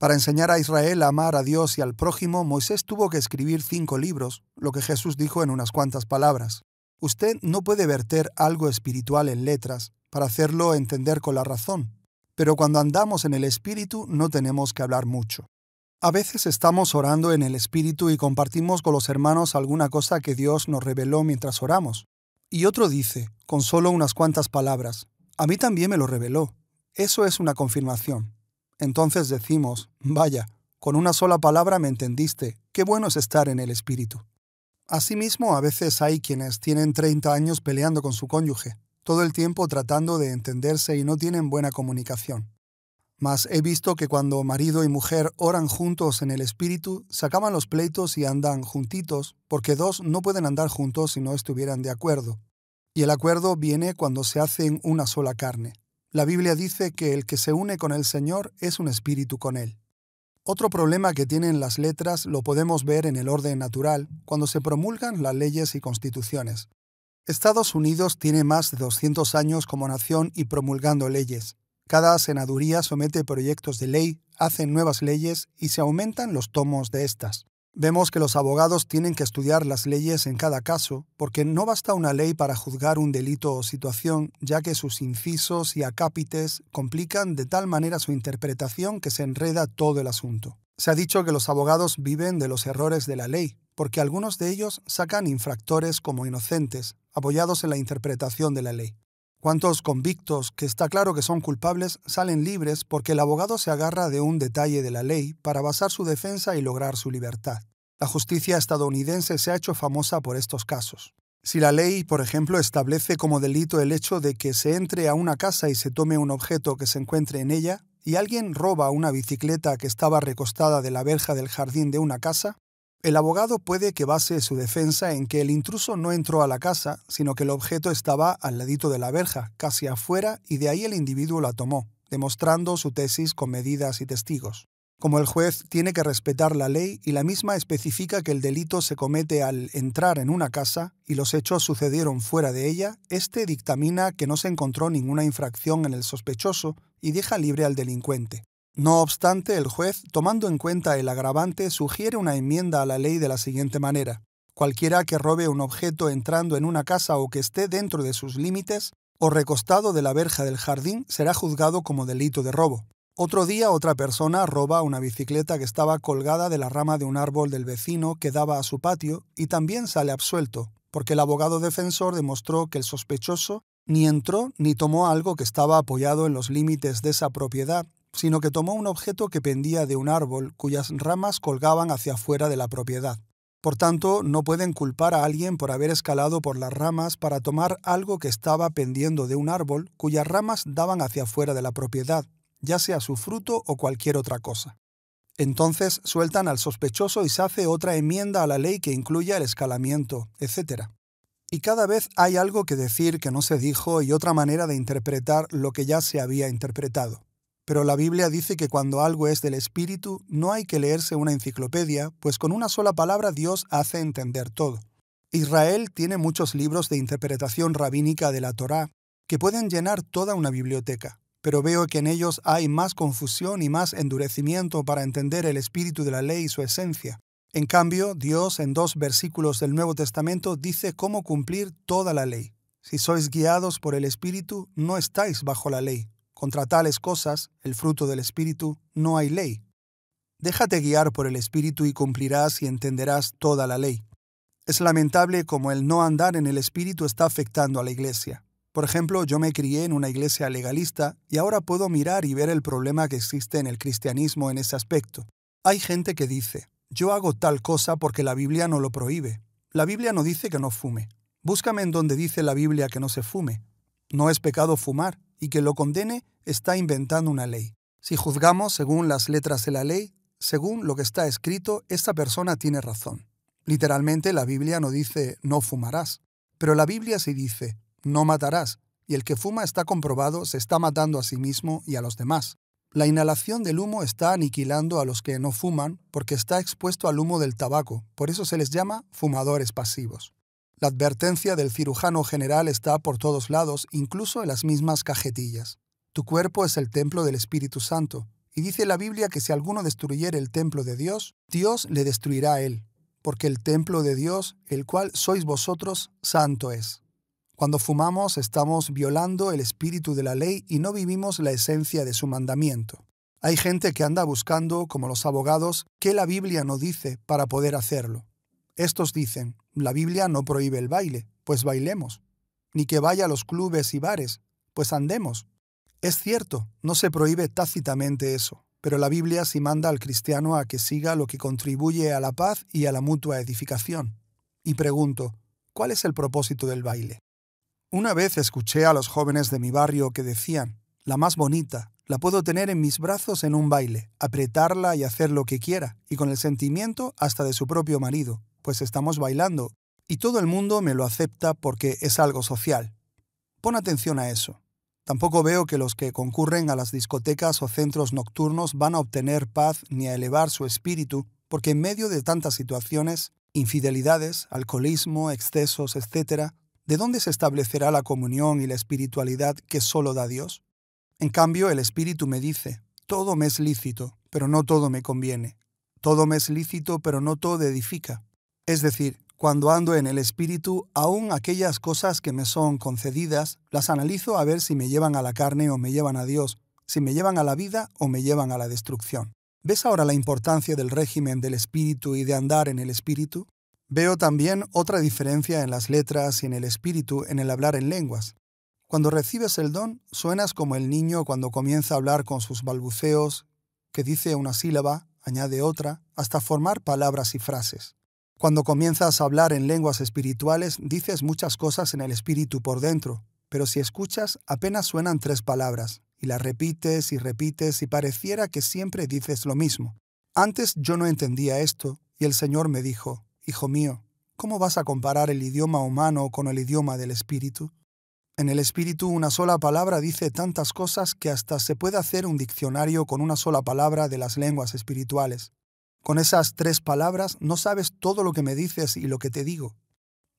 Para enseñar a Israel a amar a Dios y al prójimo, Moisés tuvo que escribir cinco libros, lo que Jesús dijo en unas cuantas palabras. Usted no puede verter algo espiritual en letras para hacerlo entender con la razón, pero cuando andamos en el espíritu no tenemos que hablar mucho. A veces estamos orando en el espíritu y compartimos con los hermanos alguna cosa que Dios nos reveló mientras oramos. Y otro dice, con solo unas cuantas palabras, a mí también me lo reveló. Eso es una confirmación. Entonces decimos, vaya, con una sola palabra me entendiste, qué bueno es estar en el espíritu. Asimismo, a veces hay quienes tienen 30 años peleando con su cónyuge, todo el tiempo tratando de entenderse y no tienen buena comunicación. Mas he visto que cuando marido y mujer oran juntos en el espíritu, sacaban los pleitos y andan juntitos, porque dos no pueden andar juntos si no estuvieran de acuerdo. Y el acuerdo viene cuando se hacen una sola carne. La Biblia dice que el que se une con el Señor es un espíritu con Él. Otro problema que tienen las letras lo podemos ver en el orden natural cuando se promulgan las leyes y constituciones. Estados Unidos tiene más de 200 años como nación y promulgando leyes. Cada senaduría somete proyectos de ley, hacen nuevas leyes y se aumentan los tomos de estas. Vemos que los abogados tienen que estudiar las leyes en cada caso, porque no basta una ley para juzgar un delito o situación, ya que sus incisos y acápites complican de tal manera su interpretación que se enreda todo el asunto. Se ha dicho que los abogados viven de los errores de la ley, porque algunos de ellos sacan infractores como inocentes, apoyados en la interpretación de la ley. ¿Cuántos convictos, que está claro que son culpables, salen libres porque el abogado se agarra de un detalle de la ley para basar su defensa y lograr su libertad? La justicia estadounidense se ha hecho famosa por estos casos. Si la ley, por ejemplo, establece como delito el hecho de que se entre a una casa y se tome un objeto que se encuentre en ella, y alguien roba una bicicleta que estaba recostada de la verja del jardín de una casa, el abogado puede que base su defensa en que el intruso no entró a la casa, sino que el objeto estaba al ladito de la verja, casi afuera, y de ahí el individuo la tomó, demostrando su tesis con medidas y testigos. Como el juez tiene que respetar la ley y la misma especifica que el delito se comete al entrar en una casa y los hechos sucedieron fuera de ella, este dictamina que no se encontró ninguna infracción en el sospechoso y deja libre al delincuente. No obstante, el juez, tomando en cuenta el agravante, sugiere una enmienda a la ley de la siguiente manera. Cualquiera que robe un objeto entrando en una casa o que esté dentro de sus límites o recostado de la verja del jardín será juzgado como delito de robo. Otro día otra persona roba una bicicleta que estaba colgada de la rama de un árbol del vecino que daba a su patio y también sale absuelto, porque el abogado defensor demostró que el sospechoso ni entró ni tomó algo que estaba apoyado en los límites de esa propiedad sino que tomó un objeto que pendía de un árbol cuyas ramas colgaban hacia afuera de la propiedad. Por tanto, no pueden culpar a alguien por haber escalado por las ramas para tomar algo que estaba pendiendo de un árbol cuyas ramas daban hacia afuera de la propiedad, ya sea su fruto o cualquier otra cosa. Entonces sueltan al sospechoso y se hace otra enmienda a la ley que incluya el escalamiento, etc. Y cada vez hay algo que decir que no se dijo y otra manera de interpretar lo que ya se había interpretado. Pero la Biblia dice que cuando algo es del Espíritu no hay que leerse una enciclopedia, pues con una sola palabra Dios hace entender todo. Israel tiene muchos libros de interpretación rabínica de la Torá que pueden llenar toda una biblioteca, pero veo que en ellos hay más confusión y más endurecimiento para entender el espíritu de la ley y su esencia. En cambio, Dios en dos versículos del Nuevo Testamento dice cómo cumplir toda la ley. Si sois guiados por el Espíritu, no estáis bajo la ley. Contra tales cosas, el fruto del Espíritu, no hay ley. Déjate guiar por el Espíritu y cumplirás y entenderás toda la ley. Es lamentable como el no andar en el Espíritu está afectando a la iglesia. Por ejemplo, yo me crié en una iglesia legalista y ahora puedo mirar y ver el problema que existe en el cristianismo en ese aspecto. Hay gente que dice, yo hago tal cosa porque la Biblia no lo prohíbe. La Biblia no dice que no fume. Búscame en donde dice la Biblia que no se fume. No es pecado fumar y que lo condene está inventando una ley. Si juzgamos según las letras de la ley, según lo que está escrito, esta persona tiene razón. Literalmente la Biblia no dice no fumarás, pero la Biblia sí dice no matarás, y el que fuma está comprobado se está matando a sí mismo y a los demás. La inhalación del humo está aniquilando a los que no fuman porque está expuesto al humo del tabaco, por eso se les llama fumadores pasivos. La advertencia del cirujano general está por todos lados, incluso en las mismas cajetillas. Tu cuerpo es el templo del Espíritu Santo, y dice la Biblia que si alguno destruyere el templo de Dios, Dios le destruirá a él, porque el templo de Dios, el cual sois vosotros, santo es. Cuando fumamos estamos violando el espíritu de la ley y no vivimos la esencia de su mandamiento. Hay gente que anda buscando, como los abogados, qué la Biblia no dice para poder hacerlo. Estos dicen, la Biblia no prohíbe el baile, pues bailemos, ni que vaya a los clubes y bares, pues andemos. Es cierto, no se prohíbe tácitamente eso, pero la Biblia sí manda al cristiano a que siga lo que contribuye a la paz y a la mutua edificación. Y pregunto, ¿cuál es el propósito del baile? Una vez escuché a los jóvenes de mi barrio que decían, la más bonita, la puedo tener en mis brazos en un baile, apretarla y hacer lo que quiera, y con el sentimiento hasta de su propio marido pues estamos bailando, y todo el mundo me lo acepta porque es algo social. Pon atención a eso. Tampoco veo que los que concurren a las discotecas o centros nocturnos van a obtener paz ni a elevar su espíritu, porque en medio de tantas situaciones, infidelidades, alcoholismo, excesos, etc., ¿de dónde se establecerá la comunión y la espiritualidad que solo da Dios? En cambio, el espíritu me dice, todo me es lícito, pero no todo me conviene. Todo me es lícito, pero no todo edifica. Es decir, cuando ando en el espíritu, aún aquellas cosas que me son concedidas, las analizo a ver si me llevan a la carne o me llevan a Dios, si me llevan a la vida o me llevan a la destrucción. ¿Ves ahora la importancia del régimen del espíritu y de andar en el espíritu? Veo también otra diferencia en las letras y en el espíritu en el hablar en lenguas. Cuando recibes el don, suenas como el niño cuando comienza a hablar con sus balbuceos, que dice una sílaba, añade otra, hasta formar palabras y frases. Cuando comienzas a hablar en lenguas espirituales, dices muchas cosas en el espíritu por dentro, pero si escuchas, apenas suenan tres palabras, y las repites y repites y pareciera que siempre dices lo mismo. Antes yo no entendía esto, y el Señor me dijo, Hijo mío, ¿cómo vas a comparar el idioma humano con el idioma del espíritu? En el espíritu una sola palabra dice tantas cosas que hasta se puede hacer un diccionario con una sola palabra de las lenguas espirituales. Con esas tres palabras no sabes todo lo que me dices y lo que te digo.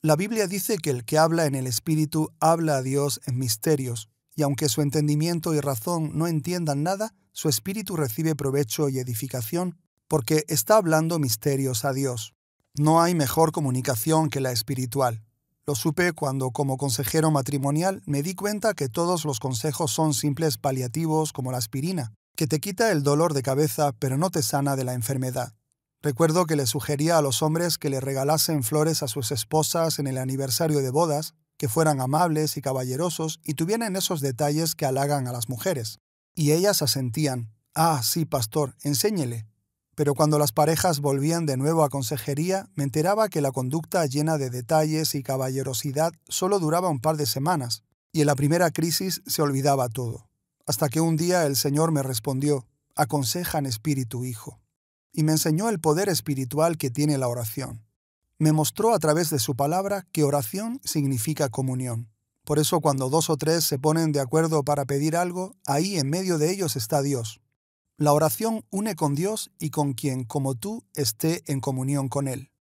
La Biblia dice que el que habla en el Espíritu habla a Dios en misterios, y aunque su entendimiento y razón no entiendan nada, su espíritu recibe provecho y edificación, porque está hablando misterios a Dios. No hay mejor comunicación que la espiritual. Lo supe cuando como consejero matrimonial me di cuenta que todos los consejos son simples paliativos como la aspirina, que te quita el dolor de cabeza pero no te sana de la enfermedad. Recuerdo que le sugería a los hombres que le regalasen flores a sus esposas en el aniversario de bodas, que fueran amables y caballerosos y tuvieran esos detalles que halagan a las mujeres. Y ellas asentían, Ah, sí, pastor, enséñele. Pero cuando las parejas volvían de nuevo a consejería, me enteraba que la conducta llena de detalles y caballerosidad solo duraba un par de semanas, y en la primera crisis se olvidaba todo hasta que un día el Señor me respondió, «Aconsejan espíritu, hijo, y me enseñó el poder espiritual que tiene la oración. Me mostró a través de su palabra que oración significa comunión. Por eso cuando dos o tres se ponen de acuerdo para pedir algo, ahí en medio de ellos está Dios. La oración une con Dios y con quien, como tú, esté en comunión con Él.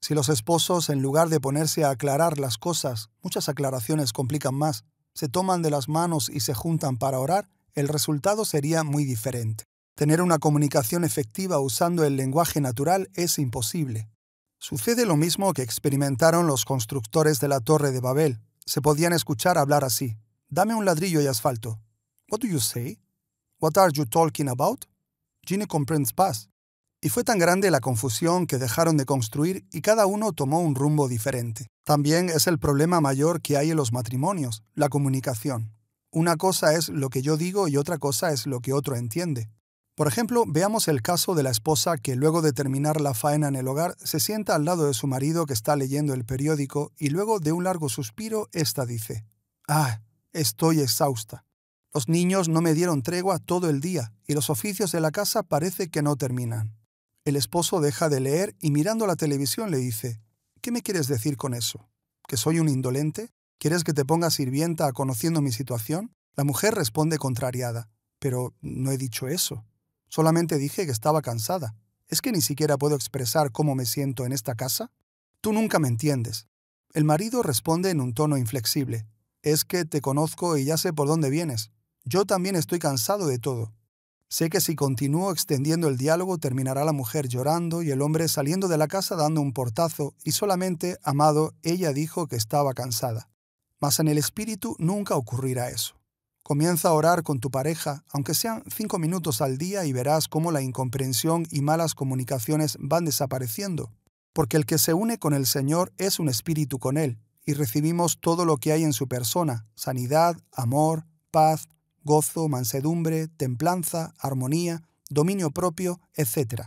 Si los esposos, en lugar de ponerse a aclarar las cosas, muchas aclaraciones complican más, se toman de las manos y se juntan para orar, el resultado sería muy diferente. Tener una comunicación efectiva usando el lenguaje natural es imposible. Sucede lo mismo que experimentaron los constructores de la Torre de Babel. Se podían escuchar hablar así. Dame un ladrillo y asfalto. What do you say? What are you talking about? comprends y fue tan grande la confusión que dejaron de construir y cada uno tomó un rumbo diferente. También es el problema mayor que hay en los matrimonios, la comunicación. Una cosa es lo que yo digo y otra cosa es lo que otro entiende. Por ejemplo, veamos el caso de la esposa que luego de terminar la faena en el hogar se sienta al lado de su marido que está leyendo el periódico y luego de un largo suspiro, ésta dice, Ah, estoy exhausta. Los niños no me dieron tregua todo el día y los oficios de la casa parece que no terminan. El esposo deja de leer y mirando la televisión le dice, ¿Qué me quieres decir con eso? ¿Que soy un indolente? ¿Quieres que te ponga sirvienta conociendo mi situación? La mujer responde contrariada, pero no he dicho eso. Solamente dije que estaba cansada. ¿Es que ni siquiera puedo expresar cómo me siento en esta casa? Tú nunca me entiendes. El marido responde en un tono inflexible. Es que te conozco y ya sé por dónde vienes. Yo también estoy cansado de todo. Sé que si continúo extendiendo el diálogo terminará la mujer llorando y el hombre saliendo de la casa dando un portazo y solamente, amado, ella dijo que estaba cansada. Mas en el espíritu nunca ocurrirá eso. Comienza a orar con tu pareja, aunque sean cinco minutos al día, y verás cómo la incomprensión y malas comunicaciones van desapareciendo. Porque el que se une con el Señor es un espíritu con Él, y recibimos todo lo que hay en su persona, sanidad, amor, paz, gozo, mansedumbre, templanza, armonía, dominio propio, etc.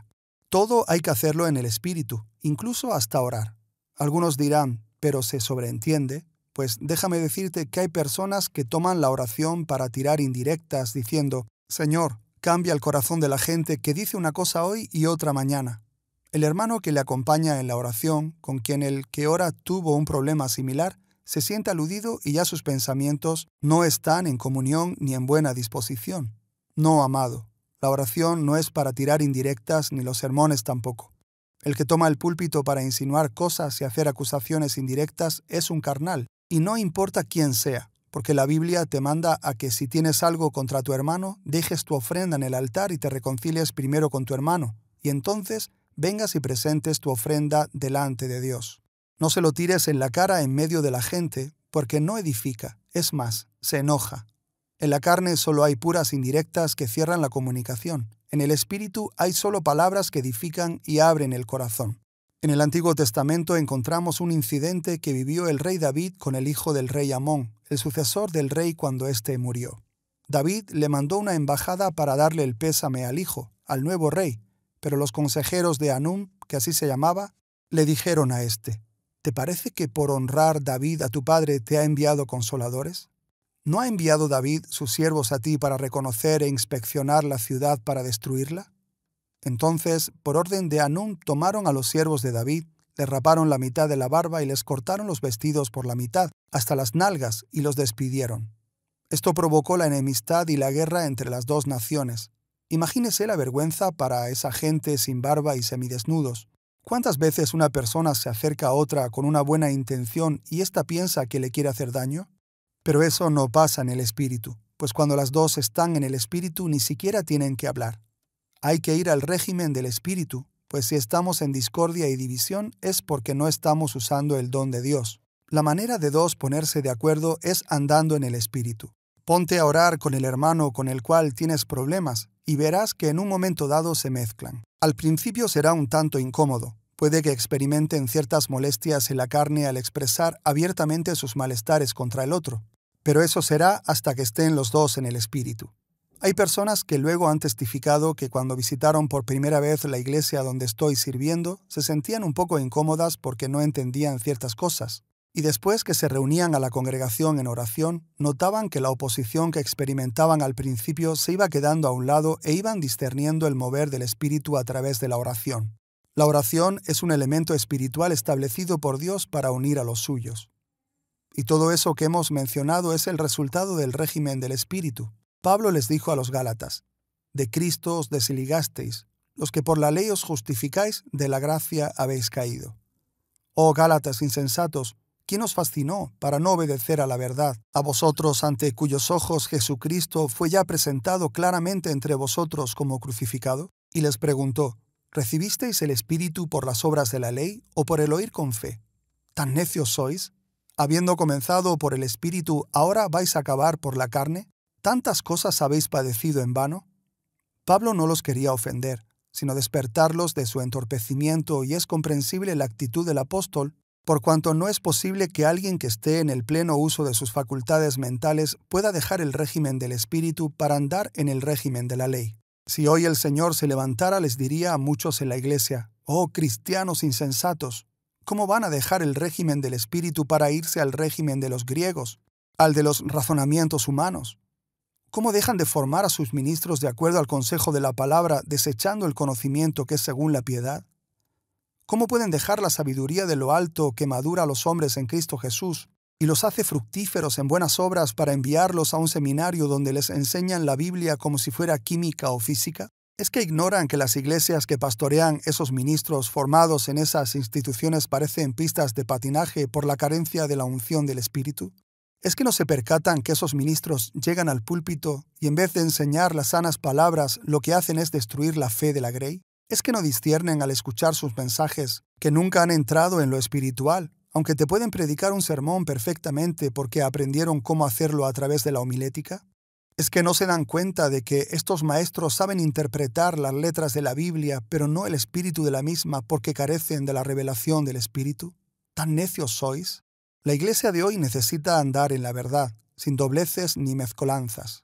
Todo hay que hacerlo en el espíritu, incluso hasta orar. Algunos dirán, pero se sobreentiende, pues déjame decirte que hay personas que toman la oración para tirar indirectas diciendo, Señor, cambia el corazón de la gente que dice una cosa hoy y otra mañana. El hermano que le acompaña en la oración, con quien el que ora tuvo un problema similar, se siente aludido y ya sus pensamientos no están en comunión ni en buena disposición. No, amado, la oración no es para tirar indirectas ni los sermones tampoco. El que toma el púlpito para insinuar cosas y hacer acusaciones indirectas es un carnal, y no importa quién sea, porque la Biblia te manda a que si tienes algo contra tu hermano, dejes tu ofrenda en el altar y te reconcilies primero con tu hermano, y entonces vengas y presentes tu ofrenda delante de Dios. No se lo tires en la cara en medio de la gente, porque no edifica, es más, se enoja. En la carne solo hay puras indirectas que cierran la comunicación. En el espíritu hay solo palabras que edifican y abren el corazón. En el Antiguo Testamento encontramos un incidente que vivió el rey David con el hijo del rey Amón, el sucesor del rey cuando éste murió. David le mandó una embajada para darle el pésame al hijo, al nuevo rey, pero los consejeros de Anum, que así se llamaba, le dijeron a éste, ¿Te parece que por honrar David a tu padre te ha enviado consoladores? ¿No ha enviado David sus siervos a ti para reconocer e inspeccionar la ciudad para destruirla? Entonces, por orden de Anún, tomaron a los siervos de David, le raparon la mitad de la barba y les cortaron los vestidos por la mitad, hasta las nalgas, y los despidieron. Esto provocó la enemistad y la guerra entre las dos naciones. Imagínese la vergüenza para esa gente sin barba y semidesnudos. ¿Cuántas veces una persona se acerca a otra con una buena intención y ésta piensa que le quiere hacer daño? Pero eso no pasa en el espíritu, pues cuando las dos están en el espíritu ni siquiera tienen que hablar. Hay que ir al régimen del espíritu, pues si estamos en discordia y división es porque no estamos usando el don de Dios. La manera de dos ponerse de acuerdo es andando en el espíritu. Ponte a orar con el hermano con el cual tienes problemas y verás que en un momento dado se mezclan. Al principio será un tanto incómodo, puede que experimenten ciertas molestias en la carne al expresar abiertamente sus malestares contra el otro, pero eso será hasta que estén los dos en el espíritu. Hay personas que luego han testificado que cuando visitaron por primera vez la iglesia donde estoy sirviendo, se sentían un poco incómodas porque no entendían ciertas cosas, y después que se reunían a la congregación en oración, notaban que la oposición que experimentaban al principio se iba quedando a un lado e iban discerniendo el mover del Espíritu a través de la oración. La oración es un elemento espiritual establecido por Dios para unir a los suyos. Y todo eso que hemos mencionado es el resultado del régimen del Espíritu. Pablo les dijo a los Gálatas, De Cristo os desligasteis, los que por la ley os justificáis, de la gracia habéis caído. Oh Gálatas insensatos, ¿Quién os fascinó para no obedecer a la verdad? A vosotros ante cuyos ojos Jesucristo fue ya presentado claramente entre vosotros como crucificado. Y les preguntó, ¿recibisteis el Espíritu por las obras de la ley o por el oír con fe? ¿Tan necios sois? Habiendo comenzado por el Espíritu, ¿ahora vais a acabar por la carne? ¿Tantas cosas habéis padecido en vano? Pablo no los quería ofender, sino despertarlos de su entorpecimiento y es comprensible la actitud del apóstol por cuanto no es posible que alguien que esté en el pleno uso de sus facultades mentales pueda dejar el régimen del espíritu para andar en el régimen de la ley. Si hoy el Señor se levantara, les diría a muchos en la iglesia, Oh cristianos insensatos, ¿cómo van a dejar el régimen del espíritu para irse al régimen de los griegos, al de los razonamientos humanos? ¿Cómo dejan de formar a sus ministros de acuerdo al consejo de la palabra, desechando el conocimiento que es según la piedad? ¿Cómo pueden dejar la sabiduría de lo alto que madura a los hombres en Cristo Jesús y los hace fructíferos en buenas obras para enviarlos a un seminario donde les enseñan la Biblia como si fuera química o física? ¿Es que ignoran que las iglesias que pastorean esos ministros formados en esas instituciones parecen pistas de patinaje por la carencia de la unción del Espíritu? ¿Es que no se percatan que esos ministros llegan al púlpito y en vez de enseñar las sanas palabras lo que hacen es destruir la fe de la grey? es que no distiernen al escuchar sus mensajes, que nunca han entrado en lo espiritual, aunque te pueden predicar un sermón perfectamente porque aprendieron cómo hacerlo a través de la homilética? ¿Es que no se dan cuenta de que estos maestros saben interpretar las letras de la Biblia, pero no el espíritu de la misma porque carecen de la revelación del espíritu? ¿Tan necios sois? La iglesia de hoy necesita andar en la verdad, sin dobleces ni mezcolanzas.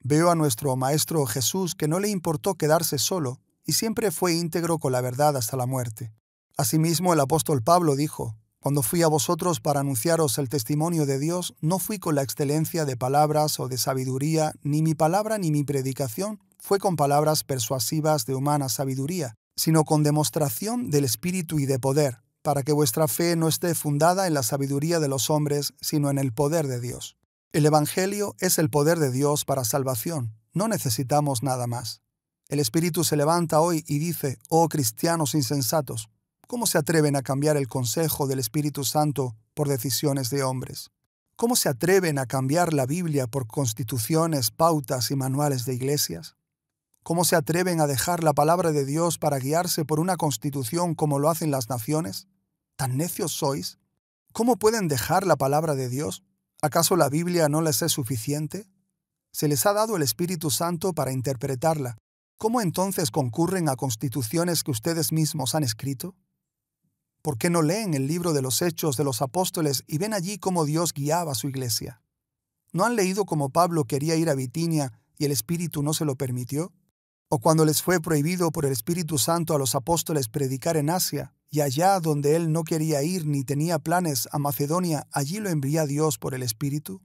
Veo a nuestro Maestro Jesús que no le importó quedarse solo y siempre fue íntegro con la verdad hasta la muerte. Asimismo, el apóstol Pablo dijo, Cuando fui a vosotros para anunciaros el testimonio de Dios, no fui con la excelencia de palabras o de sabiduría, ni mi palabra ni mi predicación fue con palabras persuasivas de humana sabiduría, sino con demostración del Espíritu y de poder, para que vuestra fe no esté fundada en la sabiduría de los hombres, sino en el poder de Dios. El Evangelio es el poder de Dios para salvación, no necesitamos nada más. El Espíritu se levanta hoy y dice, oh cristianos insensatos, ¿cómo se atreven a cambiar el consejo del Espíritu Santo por decisiones de hombres? ¿Cómo se atreven a cambiar la Biblia por constituciones, pautas y manuales de iglesias? ¿Cómo se atreven a dejar la palabra de Dios para guiarse por una constitución como lo hacen las naciones? ¿Tan necios sois? ¿Cómo pueden dejar la palabra de Dios? ¿Acaso la Biblia no les es suficiente? Se les ha dado el Espíritu Santo para interpretarla, ¿cómo entonces concurren a constituciones que ustedes mismos han escrito? ¿Por qué no leen el libro de los Hechos de los Apóstoles y ven allí cómo Dios guiaba su iglesia? ¿No han leído cómo Pablo quería ir a Bitinia y el Espíritu no se lo permitió? ¿O cuando les fue prohibido por el Espíritu Santo a los apóstoles predicar en Asia, y allá donde él no quería ir ni tenía planes a Macedonia, allí lo envía Dios por el Espíritu?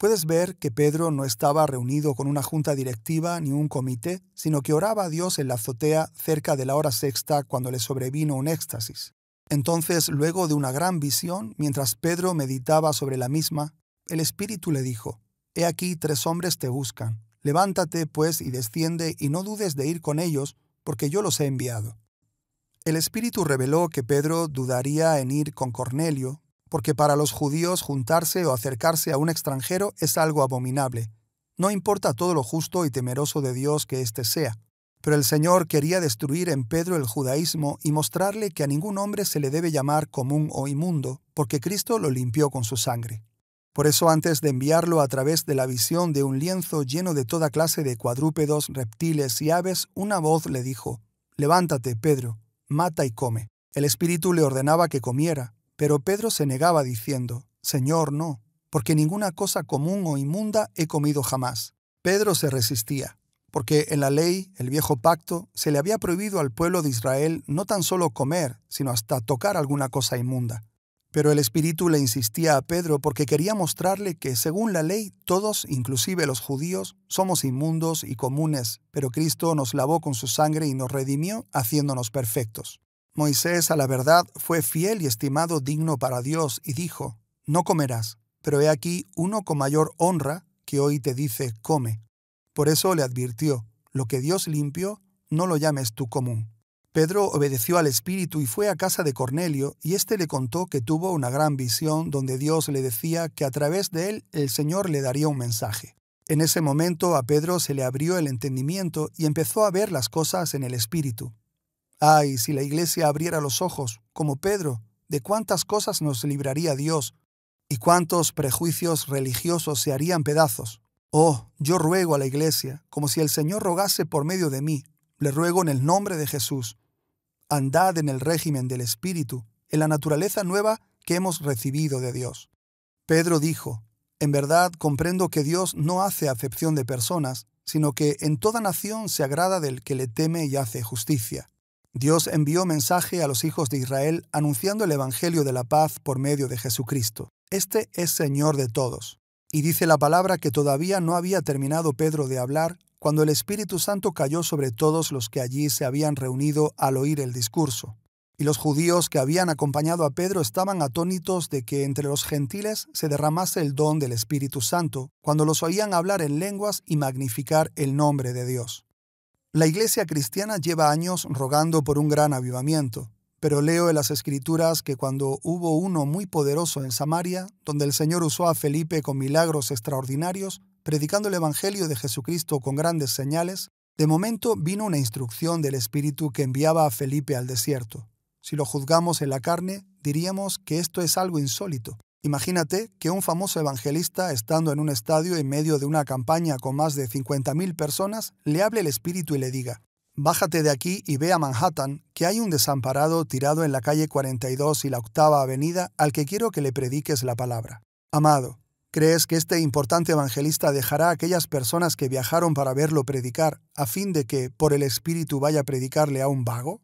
Puedes ver que Pedro no estaba reunido con una junta directiva ni un comité, sino que oraba a Dios en la azotea cerca de la hora sexta cuando le sobrevino un éxtasis. Entonces, luego de una gran visión, mientras Pedro meditaba sobre la misma, el Espíritu le dijo, He aquí tres hombres te buscan. Levántate, pues, y desciende, y no dudes de ir con ellos, porque yo los he enviado. El Espíritu reveló que Pedro dudaría en ir con Cornelio, porque para los judíos juntarse o acercarse a un extranjero es algo abominable. No importa todo lo justo y temeroso de Dios que éste sea. Pero el Señor quería destruir en Pedro el judaísmo y mostrarle que a ningún hombre se le debe llamar común o inmundo, porque Cristo lo limpió con su sangre. Por eso antes de enviarlo a través de la visión de un lienzo lleno de toda clase de cuadrúpedos, reptiles y aves, una voz le dijo, Levántate, Pedro, mata y come. El espíritu le ordenaba que comiera, pero Pedro se negaba diciendo, Señor, no, porque ninguna cosa común o inmunda he comido jamás. Pedro se resistía, porque en la ley, el viejo pacto, se le había prohibido al pueblo de Israel no tan solo comer, sino hasta tocar alguna cosa inmunda. Pero el Espíritu le insistía a Pedro porque quería mostrarle que, según la ley, todos, inclusive los judíos, somos inmundos y comunes, pero Cristo nos lavó con su sangre y nos redimió haciéndonos perfectos. Moisés a la verdad fue fiel y estimado digno para Dios y dijo, No comerás, pero he aquí uno con mayor honra que hoy te dice, come. Por eso le advirtió, Lo que Dios limpió, no lo llames tú común. Pedro obedeció al Espíritu y fue a casa de Cornelio, y éste le contó que tuvo una gran visión donde Dios le decía que a través de él el Señor le daría un mensaje. En ese momento a Pedro se le abrió el entendimiento y empezó a ver las cosas en el Espíritu. Ay, si la iglesia abriera los ojos, como Pedro, de cuántas cosas nos libraría Dios y cuántos prejuicios religiosos se harían pedazos. Oh, yo ruego a la iglesia, como si el Señor rogase por medio de mí, le ruego en el nombre de Jesús. Andad en el régimen del Espíritu, en la naturaleza nueva que hemos recibido de Dios. Pedro dijo, En verdad comprendo que Dios no hace acepción de personas, sino que en toda nación se agrada del que le teme y hace justicia. Dios envió mensaje a los hijos de Israel anunciando el Evangelio de la paz por medio de Jesucristo. Este es Señor de todos. Y dice la palabra que todavía no había terminado Pedro de hablar cuando el Espíritu Santo cayó sobre todos los que allí se habían reunido al oír el discurso. Y los judíos que habían acompañado a Pedro estaban atónitos de que entre los gentiles se derramase el don del Espíritu Santo, cuando los oían hablar en lenguas y magnificar el nombre de Dios. La iglesia cristiana lleva años rogando por un gran avivamiento, pero leo en las escrituras que cuando hubo uno muy poderoso en Samaria, donde el Señor usó a Felipe con milagros extraordinarios, predicando el Evangelio de Jesucristo con grandes señales, de momento vino una instrucción del Espíritu que enviaba a Felipe al desierto. Si lo juzgamos en la carne, diríamos que esto es algo insólito, Imagínate que un famoso evangelista, estando en un estadio en medio de una campaña con más de 50.000 personas, le hable el espíritu y le diga, Bájate de aquí y ve a Manhattan, que hay un desamparado tirado en la calle 42 y la octava avenida al que quiero que le prediques la palabra. Amado, ¿crees que este importante evangelista dejará a aquellas personas que viajaron para verlo predicar, a fin de que, por el Espíritu, vaya a predicarle a un vago?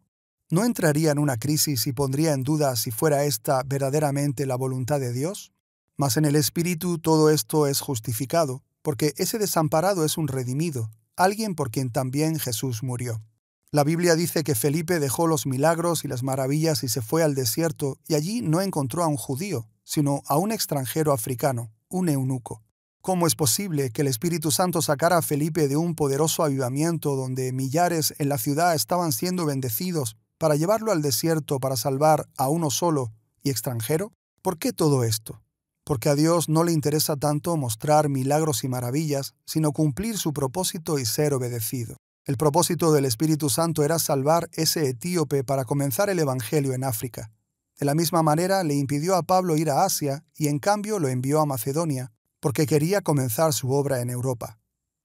¿no entraría en una crisis y pondría en duda si fuera esta verdaderamente la voluntad de Dios? Mas en el Espíritu todo esto es justificado, porque ese desamparado es un redimido, alguien por quien también Jesús murió. La Biblia dice que Felipe dejó los milagros y las maravillas y se fue al desierto, y allí no encontró a un judío, sino a un extranjero africano, un eunuco. ¿Cómo es posible que el Espíritu Santo sacara a Felipe de un poderoso avivamiento donde millares en la ciudad estaban siendo bendecidos para llevarlo al desierto para salvar a uno solo y extranjero? ¿Por qué todo esto? Porque a Dios no le interesa tanto mostrar milagros y maravillas, sino cumplir su propósito y ser obedecido. El propósito del Espíritu Santo era salvar ese etíope para comenzar el Evangelio en África. De la misma manera le impidió a Pablo ir a Asia y en cambio lo envió a Macedonia, porque quería comenzar su obra en Europa.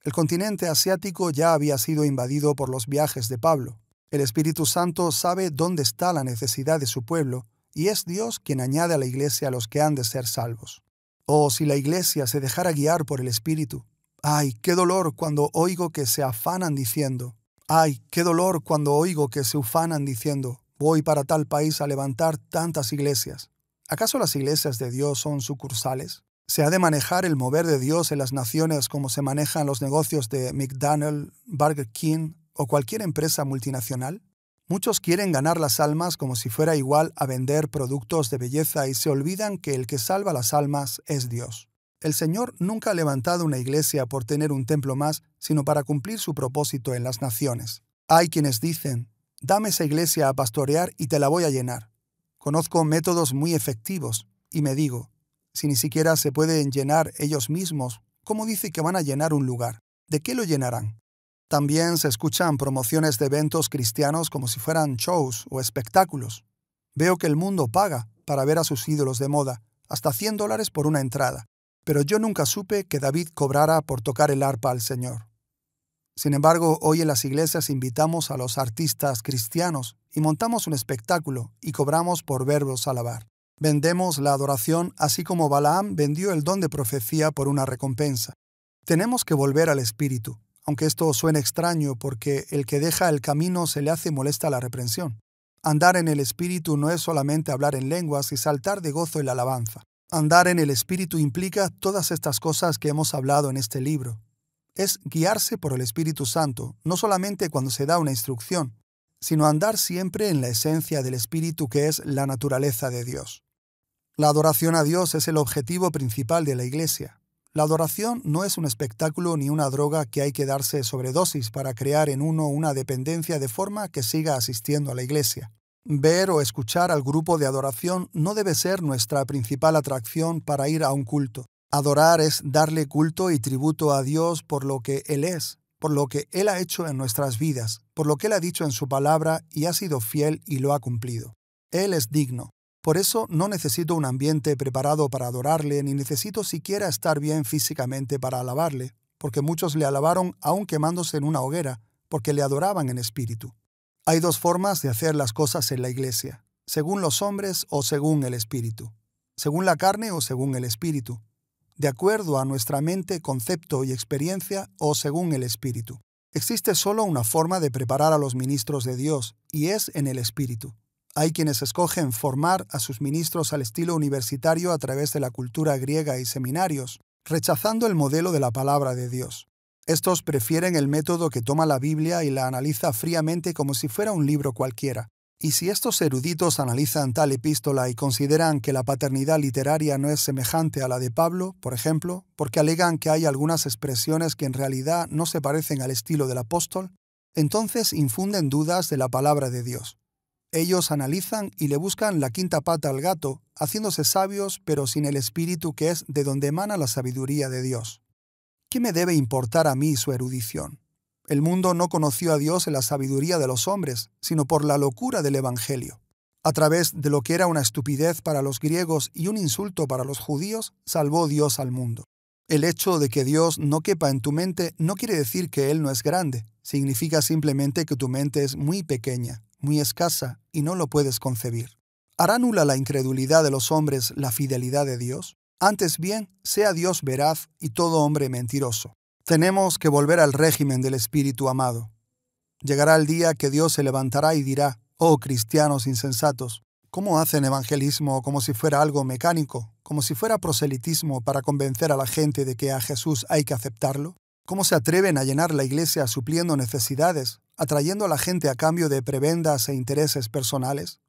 El continente asiático ya había sido invadido por los viajes de Pablo, el Espíritu Santo sabe dónde está la necesidad de su pueblo, y es Dios quien añade a la iglesia a los que han de ser salvos. Oh, si la iglesia se dejara guiar por el Espíritu. Ay, qué dolor cuando oigo que se afanan diciendo. Ay, qué dolor cuando oigo que se ufanan diciendo, voy para tal país a levantar tantas iglesias. ¿Acaso las iglesias de Dios son sucursales? ¿Se ha de manejar el mover de Dios en las naciones como se manejan los negocios de McDonald's, Burger King, o cualquier empresa multinacional? Muchos quieren ganar las almas como si fuera igual a vender productos de belleza y se olvidan que el que salva las almas es Dios. El Señor nunca ha levantado una iglesia por tener un templo más, sino para cumplir su propósito en las naciones. Hay quienes dicen, dame esa iglesia a pastorear y te la voy a llenar. Conozco métodos muy efectivos, y me digo, si ni siquiera se pueden llenar ellos mismos, ¿cómo dice que van a llenar un lugar? ¿De qué lo llenarán? También se escuchan promociones de eventos cristianos como si fueran shows o espectáculos. Veo que el mundo paga para ver a sus ídolos de moda, hasta 100 dólares por una entrada, pero yo nunca supe que David cobrara por tocar el arpa al Señor. Sin embargo, hoy en las iglesias invitamos a los artistas cristianos y montamos un espectáculo y cobramos por verlos alabar. Vendemos la adoración así como Balaam vendió el don de profecía por una recompensa. Tenemos que volver al espíritu, aunque esto suene extraño porque el que deja el camino se le hace molesta la reprensión. Andar en el Espíritu no es solamente hablar en lenguas y saltar de gozo en la alabanza. Andar en el Espíritu implica todas estas cosas que hemos hablado en este libro. Es guiarse por el Espíritu Santo, no solamente cuando se da una instrucción, sino andar siempre en la esencia del Espíritu que es la naturaleza de Dios. La adoración a Dios es el objetivo principal de la Iglesia. La adoración no es un espectáculo ni una droga que hay que darse sobredosis para crear en uno una dependencia de forma que siga asistiendo a la iglesia. Ver o escuchar al grupo de adoración no debe ser nuestra principal atracción para ir a un culto. Adorar es darle culto y tributo a Dios por lo que Él es, por lo que Él ha hecho en nuestras vidas, por lo que Él ha dicho en su palabra y ha sido fiel y lo ha cumplido. Él es digno. Por eso no necesito un ambiente preparado para adorarle, ni necesito siquiera estar bien físicamente para alabarle, porque muchos le alabaron aún quemándose en una hoguera, porque le adoraban en espíritu. Hay dos formas de hacer las cosas en la iglesia, según los hombres o según el espíritu, según la carne o según el espíritu, de acuerdo a nuestra mente, concepto y experiencia o según el espíritu. Existe solo una forma de preparar a los ministros de Dios, y es en el espíritu. Hay quienes escogen formar a sus ministros al estilo universitario a través de la cultura griega y seminarios, rechazando el modelo de la palabra de Dios. Estos prefieren el método que toma la Biblia y la analiza fríamente como si fuera un libro cualquiera. Y si estos eruditos analizan tal epístola y consideran que la paternidad literaria no es semejante a la de Pablo, por ejemplo, porque alegan que hay algunas expresiones que en realidad no se parecen al estilo del apóstol, entonces infunden dudas de la palabra de Dios. Ellos analizan y le buscan la quinta pata al gato, haciéndose sabios pero sin el espíritu que es de donde emana la sabiduría de Dios. ¿Qué me debe importar a mí su erudición? El mundo no conoció a Dios en la sabiduría de los hombres, sino por la locura del Evangelio. A través de lo que era una estupidez para los griegos y un insulto para los judíos, salvó Dios al mundo. El hecho de que Dios no quepa en tu mente no quiere decir que Él no es grande, Significa simplemente que tu mente es muy pequeña, muy escasa, y no lo puedes concebir. ¿Hará nula la incredulidad de los hombres la fidelidad de Dios? Antes bien, sea Dios veraz y todo hombre mentiroso. Tenemos que volver al régimen del Espíritu amado. Llegará el día que Dios se levantará y dirá, oh cristianos insensatos, ¿cómo hacen evangelismo como si fuera algo mecánico, como si fuera proselitismo para convencer a la gente de que a Jesús hay que aceptarlo? ¿Cómo se atreven a llenar la iglesia supliendo necesidades, atrayendo a la gente a cambio de prebendas e intereses personales?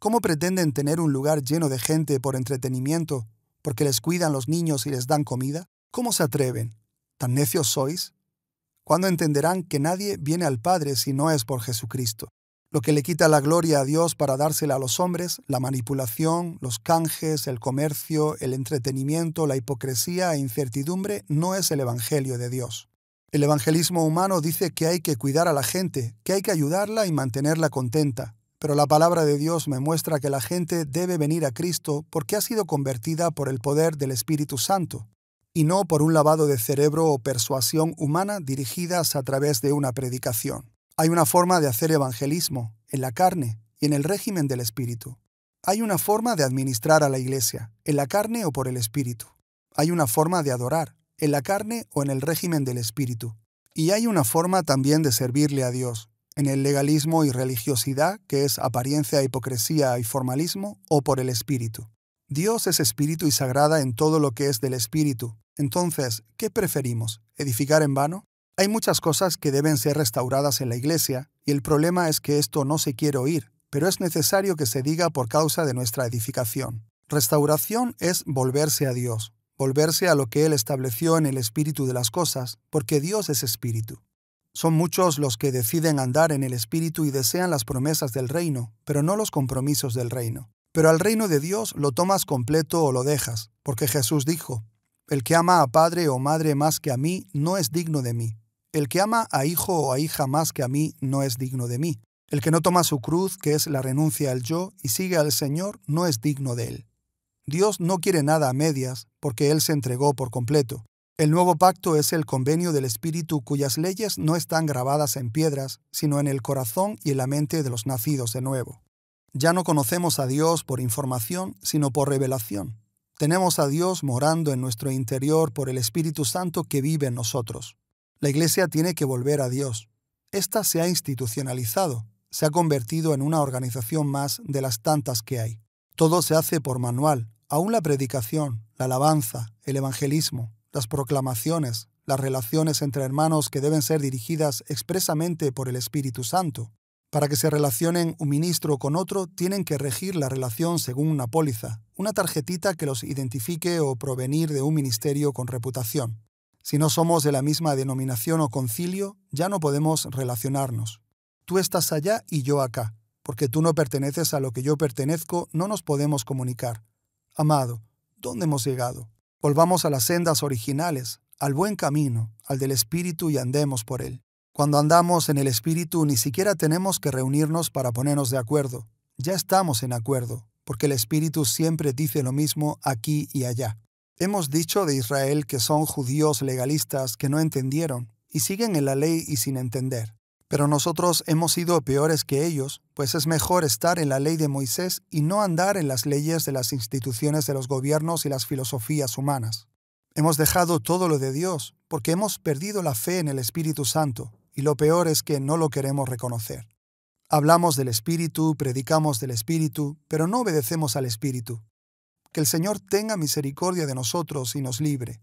¿Cómo pretenden tener un lugar lleno de gente por entretenimiento, porque les cuidan los niños y les dan comida? ¿Cómo se atreven? ¿Tan necios sois? ¿Cuándo entenderán que nadie viene al Padre si no es por Jesucristo? lo que le quita la gloria a Dios para dársela a los hombres, la manipulación, los canjes, el comercio, el entretenimiento, la hipocresía e incertidumbre, no es el Evangelio de Dios. El evangelismo humano dice que hay que cuidar a la gente, que hay que ayudarla y mantenerla contenta, pero la palabra de Dios me muestra que la gente debe venir a Cristo porque ha sido convertida por el poder del Espíritu Santo, y no por un lavado de cerebro o persuasión humana dirigidas a través de una predicación. Hay una forma de hacer evangelismo, en la carne y en el régimen del Espíritu. Hay una forma de administrar a la iglesia, en la carne o por el Espíritu. Hay una forma de adorar, en la carne o en el régimen del Espíritu. Y hay una forma también de servirle a Dios, en el legalismo y religiosidad, que es apariencia, hipocresía y formalismo, o por el Espíritu. Dios es espíritu y sagrada en todo lo que es del espíritu. Entonces, ¿qué preferimos? ¿Edificar en vano? Hay muchas cosas que deben ser restauradas en la Iglesia, y el problema es que esto no se quiere oír, pero es necesario que se diga por causa de nuestra edificación. Restauración es volverse a Dios, volverse a lo que Él estableció en el espíritu de las cosas, porque Dios es espíritu. Son muchos los que deciden andar en el espíritu y desean las promesas del reino, pero no los compromisos del reino. Pero al reino de Dios lo tomas completo o lo dejas, porque Jesús dijo, El que ama a padre o madre más que a mí no es digno de mí. El que ama a hijo o a hija más que a mí no es digno de mí. El que no toma su cruz, que es la renuncia al yo, y sigue al Señor, no es digno de él. Dios no quiere nada a medias, porque Él se entregó por completo. El nuevo pacto es el convenio del Espíritu cuyas leyes no están grabadas en piedras, sino en el corazón y en la mente de los nacidos de nuevo. Ya no conocemos a Dios por información, sino por revelación. Tenemos a Dios morando en nuestro interior por el Espíritu Santo que vive en nosotros. La Iglesia tiene que volver a Dios. Esta se ha institucionalizado, se ha convertido en una organización más de las tantas que hay. Todo se hace por manual, aún la predicación, la alabanza, el evangelismo, las proclamaciones, las relaciones entre hermanos que deben ser dirigidas expresamente por el Espíritu Santo. Para que se relacionen un ministro con otro, tienen que regir la relación según una póliza, una tarjetita que los identifique o provenir de un ministerio con reputación. Si no somos de la misma denominación o concilio, ya no podemos relacionarnos. Tú estás allá y yo acá. Porque tú no perteneces a lo que yo pertenezco, no nos podemos comunicar. Amado, ¿dónde hemos llegado? Volvamos a las sendas originales, al buen camino, al del Espíritu y andemos por él. Cuando andamos en el Espíritu ni siquiera tenemos que reunirnos para ponernos de acuerdo. Ya estamos en acuerdo, porque el Espíritu siempre dice lo mismo aquí y allá. Hemos dicho de Israel que son judíos legalistas que no entendieron y siguen en la ley y sin entender. Pero nosotros hemos sido peores que ellos, pues es mejor estar en la ley de Moisés y no andar en las leyes de las instituciones de los gobiernos y las filosofías humanas. Hemos dejado todo lo de Dios, porque hemos perdido la fe en el Espíritu Santo, y lo peor es que no lo queremos reconocer. Hablamos del Espíritu, predicamos del Espíritu, pero no obedecemos al Espíritu. Que el Señor tenga misericordia de nosotros y nos libre.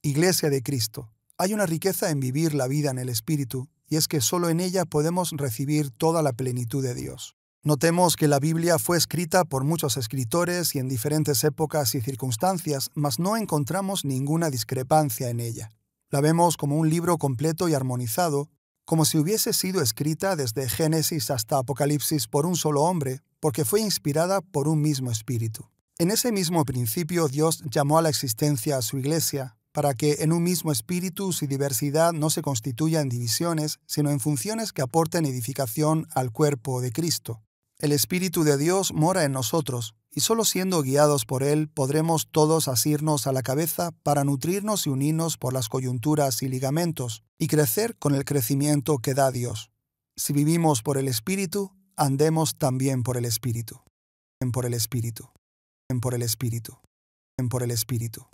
Iglesia de Cristo, hay una riqueza en vivir la vida en el Espíritu, y es que solo en ella podemos recibir toda la plenitud de Dios. Notemos que la Biblia fue escrita por muchos escritores y en diferentes épocas y circunstancias, mas no encontramos ninguna discrepancia en ella. La vemos como un libro completo y armonizado, como si hubiese sido escrita desde Génesis hasta Apocalipsis por un solo hombre, porque fue inspirada por un mismo espíritu. En ese mismo principio Dios llamó a la existencia a su iglesia, para que en un mismo espíritu su diversidad no se constituya en divisiones, sino en funciones que aporten edificación al cuerpo de Cristo. El Espíritu de Dios mora en nosotros, y solo siendo guiados por Él podremos todos asirnos a la cabeza para nutrirnos y unirnos por las coyunturas y ligamentos, y crecer con el crecimiento que da Dios. Si vivimos por el Espíritu, andemos también por el Espíritu. Por el Espíritu en por el Espíritu, en por el Espíritu.